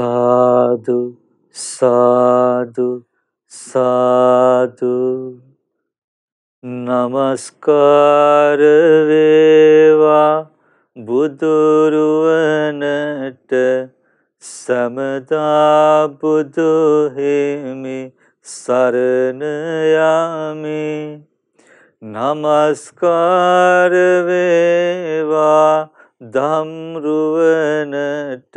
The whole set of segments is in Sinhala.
සාදු සාදු සාදු නමස්කාර වේවා බුදුරුවනට සමදා බුදු හිමි සරණ යාමි නමස්කාර වේවා ධම්රුවනට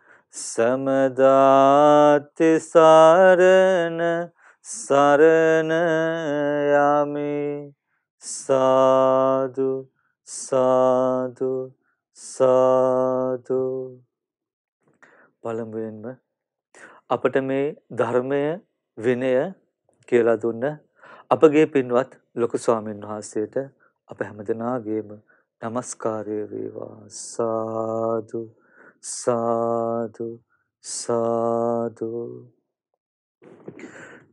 සමදාති සරණ සරණ යමි සාදු සාදු සාදු පළමුවෙන්ම අපට මේ ධර්මය විනය කියලා දුන්න අපගේ පින්වත් ලොකු ස්වාමීන් වහන්සේට අප හැමදෙනාගේම নমස්කාරය වේවා සාදු සාදු සාදු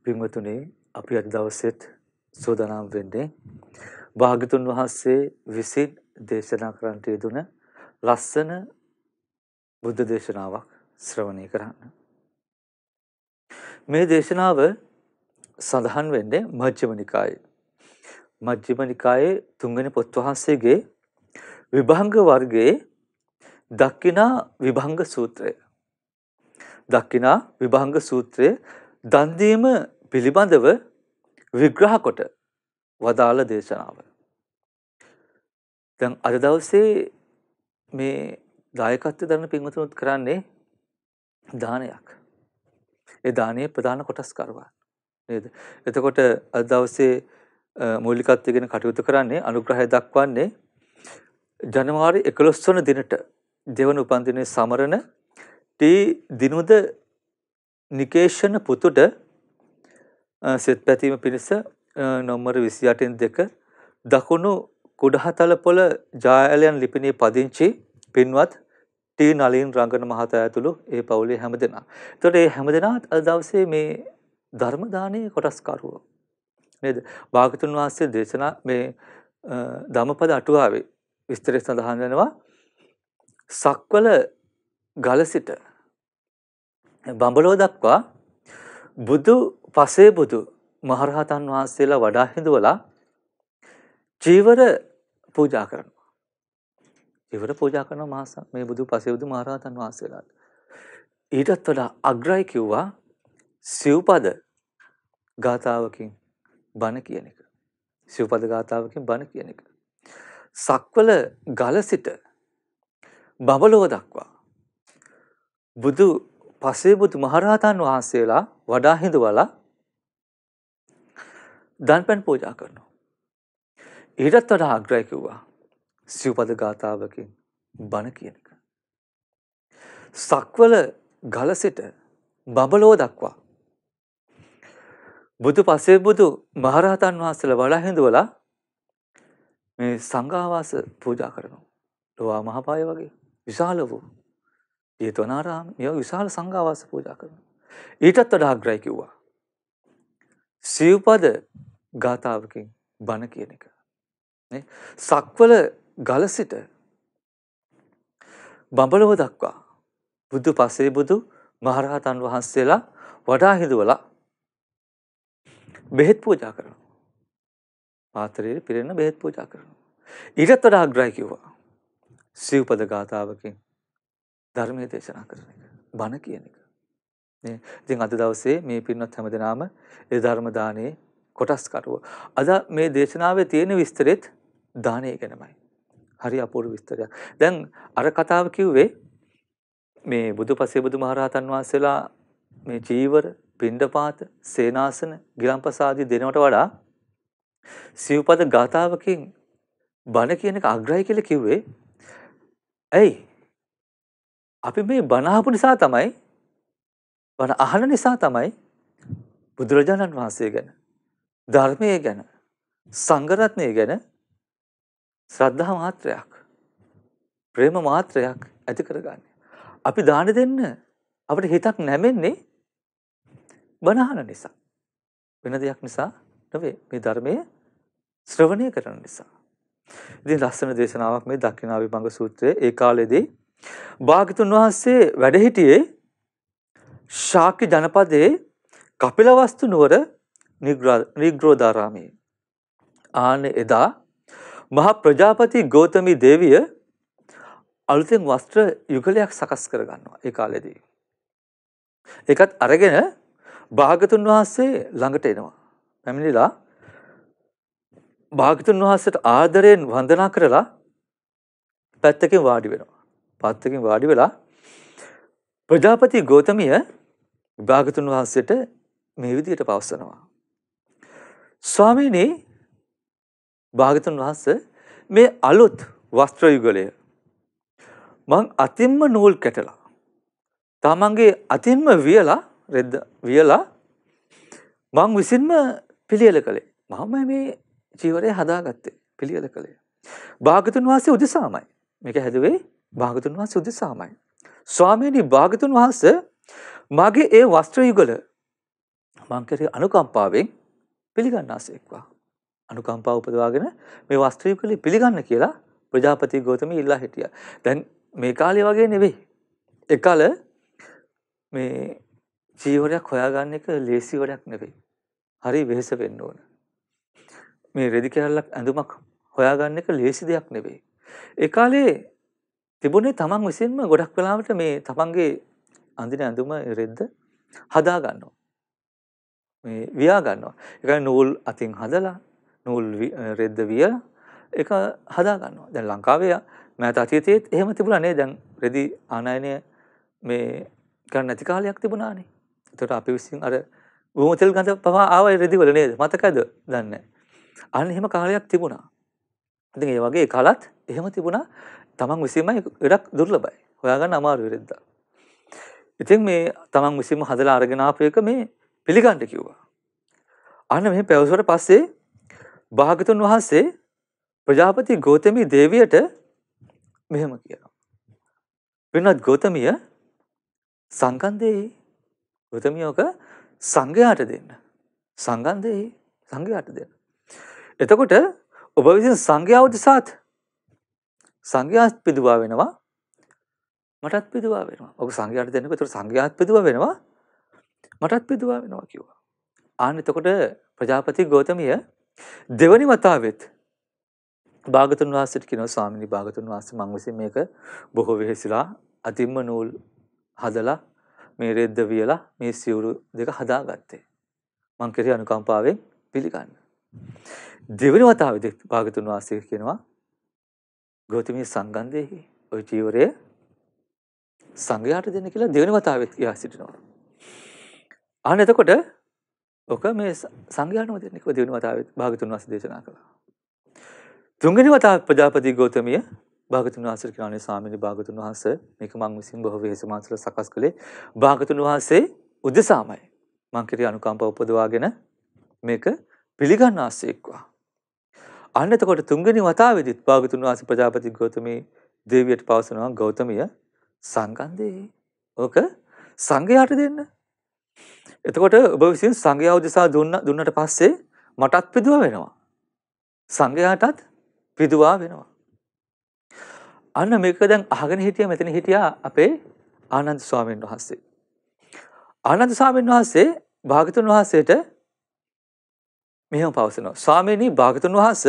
පින්වතුනේ අපි අද දවසෙත් සෝදානම් වෙන්නේ භාගතුන් වහන්සේ විසින් දේශනා කරන්නට යෙදුන ලස්සන බුද්ධ දේශනාවක් ශ්‍රවණය කරන්න. මේ දේශනාව සඳහන් වෙන්නේ මජ්ක්‍ධිම නිකායේ. මජ්ක්‍ධිම නිකායේ තුන්වෙනි පොත් වහන්සේගේ විභංග වර්ගයේ දක්කිනා විභංග සූත්‍රය. දක්කිනා විභංග සූත්‍රය දන්දීම පිළිබඳව විග්‍රහ කොට වදාළ දේශනාව. දැන් අද දවසේ මේ දායකත්වය දරන පින්වතුනුත් කරන්නේ දානයක්. ඒ දානයේ ප්‍රධාන කොටස් කරවා. නේද? එතකොට අද දවසේ මූලිකත්වය ගැන කටයුතු කරන්නේ අනුග්‍රහය දක්වන්නේ ජනවාරි 11 වන දිනට දෙවන උපන්දිනයේ සමරන ටී දිනුද නිකේෂණ පුතුට සෙත් පැතීම පිණිස නොම්බර 28න් 2 දකුණු කුඩහතල පොළ ජායලයන් ලිපිණේ පදිංචි පින්වත් ටී නලින් රංගන මහතා ඇතුළු ඒ පවුලේ හැමදෙනා. එතකොට ඒ හැමදෙනාත් අද දවසේ මේ ධර්ම දානයේ කොටස්කරුවෝ නේද? භාගතුන් වහන්සේ දේශනා මේ ධම්මපද අටුවාවේ විස්තරය සඳහන් වෙනවා සක්වල ගලසිට බඹලෝ දක්වා බුදු පසේ බුදු මහරහතන් වහන්සේලා වඩා හිඳුවලා චීවර පූජා කරනවා. චීවර පූජා කරන මාස මේ බුදු පසේ බුදු මහරහතන් වහන්සේලාට. ඊටත් වඩා අග්‍රයි කිව්වා සිව්පද ගාථාවකින් බණ කියන එක. සිව්පද ගාථාවකින් බණ කියන එක. සක්වල ගල සිට බබලෝ දක්වා. බුදු පසේ බුදු මහරහතන් වහන්සේලා වඩා හිඳවලා දන්පැන් පූජා කරනවා. ඊටත් වඩා අග්‍රයි කිව්වා. සිව්පද ගාථාවකින් බණ කියන එක. සක්වල ගල සිට බබලෝ දක්වා බුදු පසේ බුදු මහරහතන් වහන්සේලා වඩා හිඳවලා මේ සංඝාවාස පූජා කරනවා. ලෝවා මහපාය වගේ. විශාල වූ ජේතවනාරාම ඒ විශාල සංඝාවාස පූජා කරනවා. ඊටත් වඩා අග්‍රයි කිව්වා. සිව්පද ගාතාවකින් බණ කියන එක. නේ? සක්වල ගල සිට බඹලව දක්වා බුදු පසේ බුදු මහරහතන් වහන්සේලා වඩා හිඳුවලා බෙහෙත් පූජා කරනවා. පාත්‍රයේ පිරෙන බෙහෙත් පූජා කරනවා. ඊටත් වඩා අග්‍රයි කිව්වා. සිව්පද ගාථාවකින් ධර්මය දේශනා කරන එක. බණ කියන එක. නේ. ඉතින් අද දවසේ මේ පින්වත් හැමදෙනාම ඒ ධර්ම දානයේ කොටස්කරුව. අද මේ දේශනාවේ තියෙන විස්තරෙත් දානය ගැනමයි. හරි අපූර්ව විස්තරයක්. දැන් අර කතාව කිව්වේ මේ බුදුපසේ බුදුමහරහතන් වහන්සේලා මේ චීවර, පිණ්ඩපාත, සේනාසන, ගිලම්පස ආදී දෙනවට වඩා සිව්පද ගාතාවකින් බණ කියන එක අග්‍රයි කියලා කිව්වේ ඇයි අපි මේ බනහපු නිසා තමයි බන අහන නිසා තමයි බුදුරජාණන් වහන්සේ ගැන ධර්මය ගැන සංගරත්නය ගැන ශ්‍රද්ධා මාත්‍රයක් ප්‍රේම මාත්‍රයක් ඇති කරගන්න. අපි දාන දෙන්න අපට හිතක් නැමෙන්නේ බනහන නිසා. වෙන දෙයක් නිසා නොවේ මේ ධර්මය ශ්‍රවණය කරන නිසා. ඉතින් ලස්සන දේශනාවක් මේ දක්ෂිනාභිභංග සූත්‍රයේ ඒ කාලෙදී භාගතුන් වහන්සේ වැඩ හිටියේ ශාක්‍ය ජනපදයේ කපිලවස්තු නුවර නිග්‍රෝධාරාමයේ. ආනේ එදා මහා ප්‍රජාපති ගෞතමි දේවිය අලුතෙන් වස්ත්‍ර යුගලයක් සකස් කරගන්නවා ඒ කාලෙදී. ඒකත් අරගෙන භාගතුන් වහන්සේ ළඟට එනවා. පැමිණිලා භාගතුන් වහන්සේට ආදරයෙන් වන්දනා කරලා පැත්තකින් වාඩි වෙනවා. පැත්තකින් වාඩි වෙලා ප්‍රජාපති ගෞතමිය භාගතුන් වහන්සේට මේ විදිහට පවසනවා. ස්වාමීනි භාගතුන් වහන්සේ මේ අලුත් වස්ත්‍ර යුගලය මං අතින්ම නූල් කැටලා තමන්ගේ අතින්ම වියලා රෙද්ද වියලා මං විසින්ම පිළියෙල කළේ මම මේ චීවරය හදාගත්තේ පිළියල කළේ. භාගතුන් වහන්සේ උදෙසාමයි. මේක හැදුවේ භාගතුන් වහන්සේ උදෙසාමයි. ස්වාමීනි භාගතුන් වහන්සේ මගේ ඒ වස්ත්‍ර යුගල මං කෙරේ අනුකම්පාවෙන් පිළිගන්නාසේක්වා. අනුකම්පාව උපදවාගෙන මේ වස්ත්‍ර යුගල පිළිගන්න කියලා ප්‍රජාපති ගෞතමී ඉල්ලා හිටියා. දැන් මේ කාලේ වගේ නෙවෙයි. එකල මේ ජීවරයක් හොයාගන්න එක ලේසි වැඩක් නෙවෙයි. හරි වෙහෙස වෙන්න ඕන. මේ රෙදි කැරල්ලක් ඇඳුමක් හොයාගන්න එක ලේසි දෙයක් නෙවෙයි. ඒ කාලේ තිබුණේ තමන් විසින්ම ගොඩක් වෙලාවට මේ තමන්ගේ අඳින ඇඳුම රෙද්ද හදා ගන්නවා. මේ වියා ගන්නවා. ඒ කියන්නේ නූල් අතින් හදලා නූල් රෙද්ද වියලා ඒක හදා ගන්නවා. දැන් ලංකාවේ මෑත අතීතයේත් එහෙම තිබුණා නේ. දැන් රෙදි ආනයනය මේ ගන්න නැති කාලයක් තිබුණානේ. ඒතකොට අපි විසින් අර වුමතෙල් ගඳ පවා ආවයි රෙදි වල නේද? මතකද? දන්නේ නැහැ. අන්න එහෙම කාලයක් තිබුණා. ඉතින් ඒ වගේ කලත් එහෙම තිබුණා. තමන් විසීමයි ගොඩක් දුර්ලභයි. හොයාගන්න අමාරු වෙරෙද්ද. ඉතින් මේ තමන් විසීම හදලා අරගෙන ආපේක මේ පිළිගන්න කිව්වා. අන්න මේ පැවසුවට පස්සේ භාගතුන් වහන්සේ ප්‍රජාපති ගෝතමී දේවියට මෙහෙම කියනවා. වෙනත් ගෝතමිය සංගන්ධේ ගෝතමියෝක සංඝයාට දෙන්න. සංගන්ධේ සංඝයාට දෙන්න. එතකොට ඔබ විසින් සංඝයා උදෙසාත් සංඝයාත් පිදුවා වෙනවා මටත් පිදුවා වෙනවා. ඔබ සංඝයාට දෙන්නකො එතකොට සංඝයාත් පිදුවා වෙනවා මටත් පිදුවා වෙනවා කිව්වා. ආන්න එතකොට ප්‍රජාපති ගෞතමිය දෙවනි වතාවෙත් භාගතුන් වහන්සේට කියනවා ස්වාමිනී භාගතුන් වහන්සේ මම විසින් මේක බොහෝ වෙහෙසිලා අතිම්ම නූල් හදලා මේ රෙද්ද වියලා මේ සිවුරු දෙක හදාගත්තේ. මං කෙරේ අනුකම්පාවෙන් පිළිගන්න. දෙවනි වතාවේදී භාගතුන් වහන්සේ කියනවා ගෞතමී සංගන්ධයේ ওই චීවරය සංඝයාට දෙන්න කියලා දෙවනි වතාවෙත් කියා සිටිනවා. අහන්න එතකොට ඔක මේ සංඝයාටම දෙන්න කියලා දෙවනි වතාවෙත් භාගතුන් වහන්සේ දේශනා කළා. තුන්වෙනි වතාව ප්‍රජාපති ගෞතමිය භාගතුන් වහන්සේට කියනවා ස්වාමීනි භාගතුන් වහන්සේ මේක මං විසින් බොහෝ වෙහෙසමාන්සල සකස් කළේ භාගතුන් වහන්සේ උදෙසාමයි. මං කෙරේ අනුකම්පාව උපදවාගෙන මේක පිළිගන්න ආසෙක්වා. අන්න එතකොට තුන්වෙනි වතාවේදීත් භාගතුන් වහන්සේ ප්‍රජාපති ගෞතමී දේවියට පවසනවා ගෞතමිය සංගන්ධේ ඕක සංඝයාට දෙන්න. එතකොට ඔබ විසින් සංඝයා උදෙසා දුන්න දුන්නට පස්සේ මටත් පිදුව වෙනවා. සංඝයාටත් පිදුවා වෙනවා. අන්න මේක දැන් අහගෙන හිටියා මෙතන හිටියා අපේ ආනන්ද ස්වාමීන් වහන්සේ. ආනන්ද ස්වාමීන් වහන්සේ භාගතුන් වහන්සේට මෙහෙම පවසනවා. ස්වාමීනි භාගතුන් වහන්ස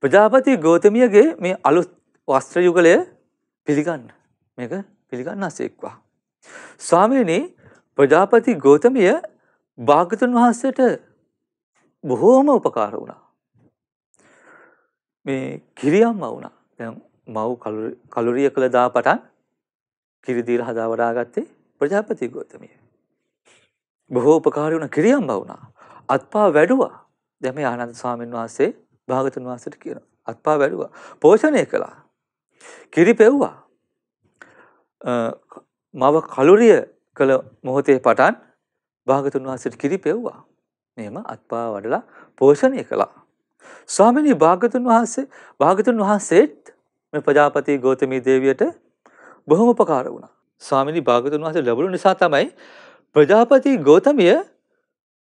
ප්‍රජාපති ගෝතමියගේ මේ අලුත් වස්ත්‍ර යුගලය පිළිගන්න. මේක පිළිගන්න අසේක්වා. ස්වාමීනි ප්‍රජාපති ගෝතමිය භාගතුන් වහන්සේට බොහෝම උපකාර වුණා. මේ කිරියම්ම වුණා. දැන් මව් කලුරිය කළ දා පටන් කිරි දීලා හදා වඩාගත්තේ ප්‍රජාපති ගෝතමිය. බොහෝ උපකාර වුණ කිරියම්ම වුණා. අත්පා වැඩුවා. දැන් මේ ආනන්ද ස්වාමීන් වහන්සේ භාගතුන් වහන්සේට කියන අත්පා වැඩුවා. පෝෂණය කළා. කිරි පෙව්වා. මව කලුරිය කළ මොහොතේ පටන් භාගතුන් වහන්සේට කිරි පෙව්වා. මෙහෙම අත්පා වඩලා පෝෂණය කළා. ස්වාමීනි භාගතුන් වහන්සේ භාගතුන් වහන්සේත් මේ ප්‍රජාපති ගෞතමී දේවියට බොහොම උපකාර වුණා. ස්වාමීනි භාගතුන් වහන්සේ ලැබුණු නිසා තමයි ප්‍රජාපති ගෞතමිය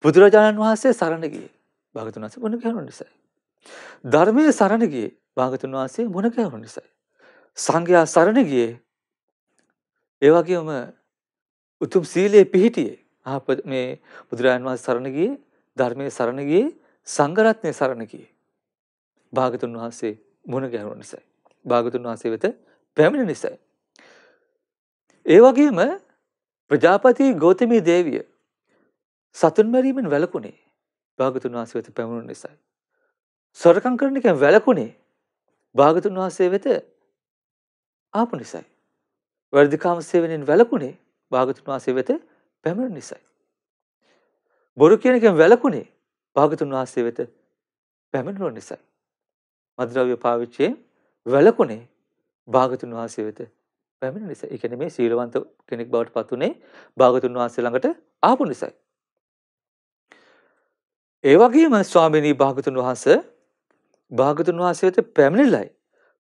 බුදුරජාණන් වහන්සේ සරණ ගියේ භාගතුන් වහන්සේ මොන කරුණ නිසායි. ධර්මයේ සරණ ගියේ භාගතුන් වහන්සේ මොන කරුණ නිසායි. සංඝයා සරණ ගියේ ඒ වගේම උතුම් සීලයේ පිහිටියේ ආපද මේ බුදුරජාණන් වහන්සේ සරණ ගියේ ධර්මයේ සරණ ගියේ සංඝ රත්නයේ සරණ ගියේ. භාගතුන් වහන්සේ මොන කරුණ නිසායි. භාගතුන් වහන්සේ වෙත පැමිණ නිසායි. ඒ වගේම ප්‍රජාපති ගෝතමී දේවිය සතුන් මැරීමෙන් වැළකුණේ භාගතුන් වහන්සේ වෙත පැමිණුණු නිසායි. සොරකම් කරන එකෙන් වැළකුණේ භාගතුන් වහන්සේ වෙත ආපු නිසායි. වර්ධිකාම සේවනයෙන් වැළකුණේ භාගතුන් වහන්සේ වෙත පැමිණුණු නිසායි. බොරු කියන එකෙන් වැළකුණේ භාගතුන් වහන්සේ වෙත පැමිණුණු නිසායි. මද්‍රව්‍ය පාවිච්චියෙන් වැළකුණේ භාගතුන් වහන්සේ වෙත පැමිණි නිසා. ඒ කියන්නේ මේ සීලවන්ත කෙනෙක් බවට පත් උනේ භාගතුන් වහන්සේ ළඟට ආපු නිසායි. ඒ වගේම ස්වාමිනී භාගතුන් වහන්ස භාගතුන් වහන්සේ වෙත පැමිණිලයි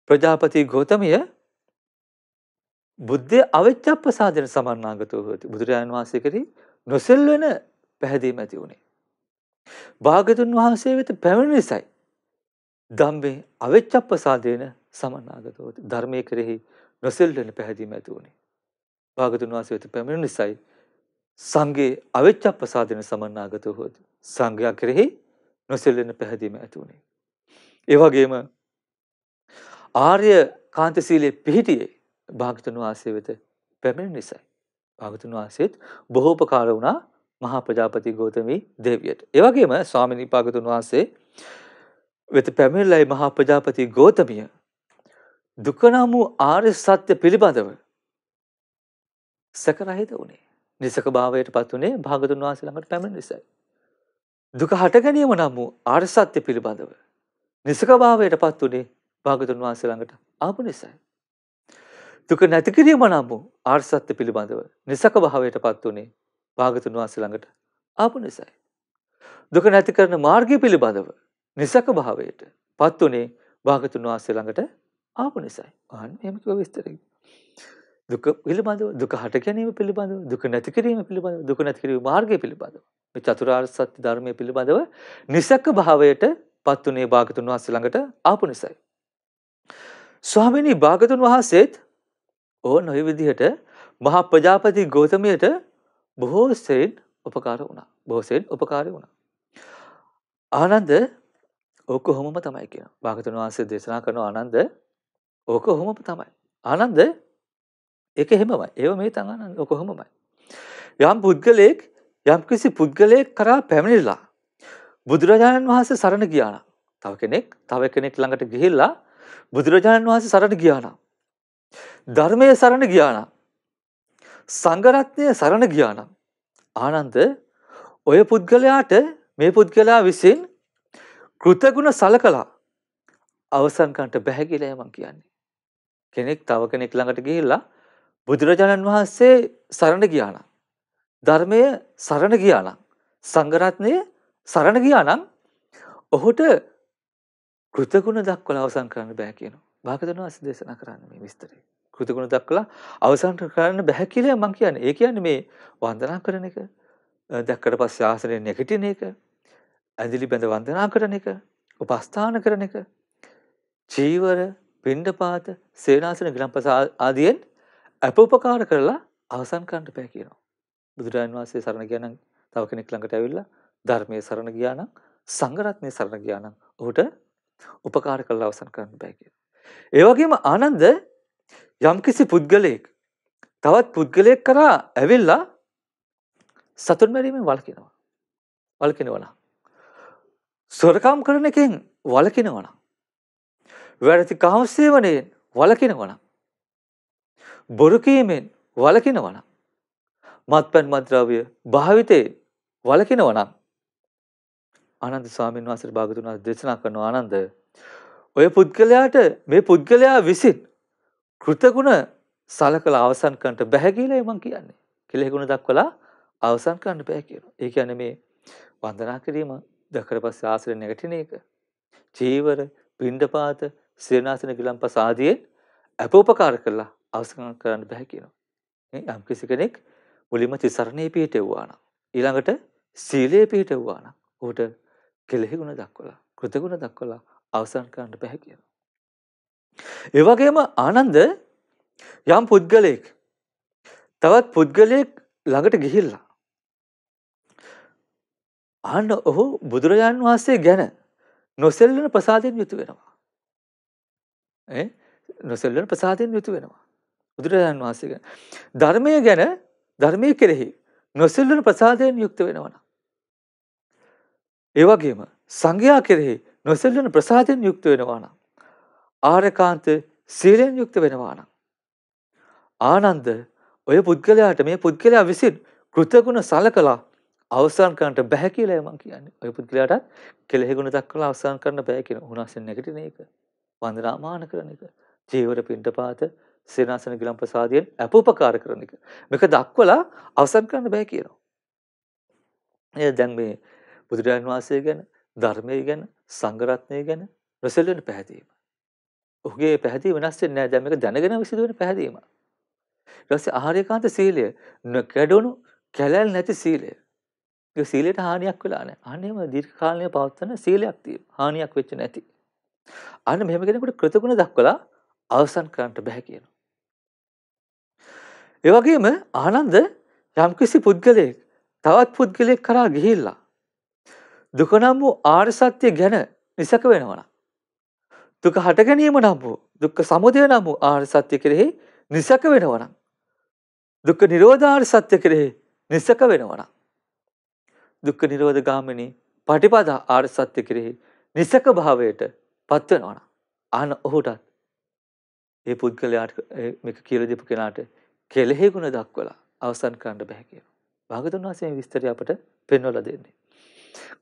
ප්‍රජාපති ගෝතමය බුද්ධ අවිච්ඡප්පසාදන සමන්නාගතෝ හොති බුදුරජාණන් වහන්සේ කරේ නොසෙල්වෙන පැහැදීම ඇති වුණේ භාගතුන් වහන්සේ වෙත පැමිණි නිසායි ධම්මේ අවිච්ඡප්පසාදේන සමන්නාගතෝ හොති ධර්මයේ කෙරෙහි නොසෙල්වෙන පැහැදීම ඇති වුණේ භාගතුන් වහන්සේ වෙත පැමිණි නිසායි සංගේ අවිච්ඡප්පසාදන සමන්නාගතෝ හොති සංඝයා කෙරෙහි නොසෙල්ලෙන පැහැදීම ඇති වුණේ. ඒ වගේම ආර්ය කාන්ත සීලයේ පිහිටියේ භාගතුන් වහන්සේ වෙත පැමිණෙන නිසායි. භාගතුන් වහන්සේත් බොහෝ උපකාර වුණා මහා ප්‍රජාපති ගෞතමී දේවියට. ඒ වගේම ස්වාමිනී භාගතුන් වහන්සේ වෙත පැමිණිලායි මහා ප්‍රජාපති ගෞතමිය දුක නම් වූ ආර්ය සත්‍ය පිළිබඳව සැකරහිත වුණේ. නිසක භාවයට පත් වුණේ භාගතුන් වහන්සේ ළඟට පැමිණෙන නිසායි. දුක හට ගැනීම නම් වූ ආර්ය සත්‍ය පිළිබඳව නිසකභාවයට පත් උනේ භාගතුන් වහන්සේ ළඟට ආපු නිසායි. දුක නැති කිරීම නම් වූ ආර්ය සත්‍ය පිළිබඳව නිසකභාවයට පත් උනේ භාගතුන් වහන්සේ ළඟට ආපු නිසායි. දුක නැති කරන මාර්ගය පිළිබඳව නිසකභාවයට පත් උනේ භාගතුන් වහන්සේ ළඟට ආපු නිසායි. අහන්න එහෙම කිව්ව විස්තරේ. දුක පිළිබඳව දුක හට ගැනීම පිළිබඳව දුක නැති කිරීම පිළිබඳව දුක නැති කිරීම මාර්ගය පිළිබඳව මේ චතුරාර්ය සත්‍ය ධර්මයේ පිළිබඳව නිසක භාවයට පත් උනේ භාගතුන් වහන්සේ ළඟට ආපු නිසායි. ස්වාමීනි භාගතුන් වහන්සේත් ඕ නොයි විදිහට මහා ප්‍රජාපති ගෞතමයට බොහෝ සෙයින් උපකාර වුණා. බොහෝ සෙයින් උපකාරී වුණා. ආනන්ද ඕක කොහොමම තමයි කියනවා. භාගතුන් වහන්සේ දේශනා කරන ආනන්ද ඕක කොහොමම තමයි. ආනන්ද ඒක එහෙමයි. ඒව මේ තංගානන් කොහොමමයි. යම් පුද්ගලයෙක් යම් කිසි පුද්ගලයෙක් කරා පැමිණිලා බුදුරජාණන් වහන්සේ සරණ ගියා නම් තව කෙනෙක් තව කෙනෙක් ළඟට ගිහිල්ලා බුදුරජාණන් වහන්සේ සරණ ගියා නම් ධර්මයේ සරණ ගියා නම් සංඝ රත්නයේ සරණ ගියා නම් ආනන්ද ඔය පුද්ගලයාට මේ පුද්ගලයා විසින් කෘතගුණ සලකලා අවසන් කරන්න බැහැ කියලා මම කියන්නේ. කෙනෙක් තව කෙනෙක් ළඟට ගිහිල්ලා බුදුරජාණන් වහන්සේ සරණ ගියා නම් ධර්මය සරණ ගියා නම් සංඝරත්නය සරණ ගියා නම් ඔහුට කෘතගුණ දක්වලා අවසන් කරන්න බෑ කියනවා. භාගතුන් වහන්සේ දේශනා කරන්නේ මේ විස්තරය. කෘතගුණ දක්වලා අවසන් කරන්න බෑ කියලා මම කියන්නේ. ඒ කියන්නේ මේ වන්දනා කරන එක, දැක්කට පස්සේ ආසනයේ නැගිටින එක, ඇඳිලි බඳ වන්දනා කරන එක, උපස්ථාන කරන එක, චීවර, පිණ්ඩපාත, සේනාසන, ගිලම්පස ආදියෙන් අප උපකාර කරලා අවසන් කරන්න බෑ කියනවා. බුදුරජාණන් වහන්සේ සරණ ගියා නම් තව කෙනෙක් ළඟට ඇවිල්ලා ධර්මයේ සරණ ගියා නම් සංඝරත්නයේ සරණ ගියා නම් ඔහුට උපකාර කරලා අවසන් කරන්න බෑ කියනවා. ඒ වගේම ආනන්ද යම්කිසි පුද්ගලයෙක් තවත් පුද්ගලයෙක් කරා ඇවිල්ලා සතුන් මැරීමෙන් වළකිනවා. වළකිනවනම් සොරකම් කරන එකෙන් වළකිනවනම් වැරදි කාම සේවනයෙන් වළකිනවනම් බොරුකීමෙන් වලකිනවනම් මත්පැන් මත්ද්‍රව්‍ය භාවිතයේ වලකිනවනම් ආනන්ද ස්වාමීන් වහන්සේ භාගතුන් වහන්සේ දේශනා කරන ආනන්ද ඔය පුද්ගලයාට මේ පුද්ගලයා විසින් කෘතගුණ සලකලා අවසන් කරන්නට බැහැ කියලා මම කියන්නේ. කෙලෙහිගුණ දක්වලා අවසන් කරන්න බෑ කියනවා. ඒ කියන්නේ මේ වන්දනා කිරීම දකර පස්සේ ආශ්‍රය නැගටින එක. චීවර, පිණ්ඩපාත, සිරනාසන ගිලම්පස ආදියෙන් අපෝපකාර කළා අවසන් කරන්න බෑ කියනවා. නේ යම් කිසි කෙනෙක් මුලින්ම තිසරණේ පිහිටෙවුවා නම් ඊළඟට සීලයේ පිහිටෙවුවා නම් ඌට කෙලෙහි ගුණ දක්වලා කෘතගුණ දක්වලා අවසන් කරන්න බෑ කියනවා. ඒ වගේම ආනන්ද යම් පුද්ගලයෙක් තවත් පුද්ගලයෙක් ළඟට ගිහිල්ලා ආන්න ඔහු බුදුරජාන් වහන්සේ ගැන නොසෙල්ලන ප්‍රසාදයෙන් යුතු වෙනවා. ඈ නොසෙල්ලන ප්‍රසාදයෙන් යුතු වෙනවා. බුදුරජාන් වහන්සේ ගැන. ධර්මය ගැන ධර්මය කෙරෙහි නොසිල්ලන ප්‍රසාදයෙන් යුක්ත වෙනවන. ඒවගේම සංඝයා කෙරෙහි නොසිල්ලන ප්‍රසාදයෙන් යුක්ත වෙනවාන. ආරකාන්ත සීලයෙන් යුක්ත වෙනවාන. ආනන්ද ඔය පුද්ගලයාට මේ පුද්ගලයා විසින් කෘතගුණ සලකලා අවසාන් කරන්නට බැහැ කියලා මම කියන්නේ. ඔය පුද්ගලයාටත් කෙලෙහිගුණ දක්වලා අවසාන් කරන්න බෑ කියන උනාසෙන් නැගිටින එක. වන්දනාමාන කරන එක. ජීවර පින්ඩපාත සේනාසන ගිලන් ප්‍රසාදයෙන් අපෝපකාර කරන එක. මේක දක්වලා අවසන් කරන්න බෑ කියනවා. එය දැන් මේ බුදුරජාණන් වහන්සේ ගැන, ධර්මයේ ගැන, සංඝරත්නය ගැන රසල් වෙන පැහැදීම. ඔහුගේ පැහැදීම වෙනස් වෙන්නේ නැහැ. දැන් මේක දැනගෙන විසඳ වෙන පැහැදීම. ඊට පස්සේ ආර්යකාන්ත සීලය නොකඩුණු කැලැල් නැති සීලය. ඒ සීලයට හානියක් වෙලා නැහැ. අනේම දීර්ඝ කාලීන පවත්වන සීලයක් තියෙනවා. හානියක් වෙච්ච නැති. අන්න මෙහෙම කෙනෙකුට කෘතගුණ දක්වලා අවසන් කරන්නට බැහැ කියන. ඒ වගේම ආනන්ද යම්කිසි පුද්ගලයෙක් තවත් පුද්ගලයෙක් කරා ගිහිල්ලා දුක නම් වූ ආර්ය සත්‍ය ගැන නිසක වෙනවා දුක හට ගැනීම නම් වූ දුක්ඛ සමුදය නම් වූ ආර්ය සත්‍ය කෙරෙහි නිසක වෙනවා නම් දුක්ඛ නිරෝධ ආර්ය සත්‍ය කෙරෙහි නිසක වෙනවා නම් දුක්ඛ නිරෝධ ගාමිනී පටිපදා ආර්ය සත්‍ය කෙරෙහි නිසක භාවයට පත් වෙනවා නම් අහන ඔහුටත් ඒ පුද්ගලයාට මේක කියලා දීපු කෙනාට කෙලෙහි ගුණ දක්වලා අවසන් කරන්න බෑ කියනවා. භාගතුන් වහන්සේ මේ විස්තරය අපට පෙන්වලා දෙන්නේ.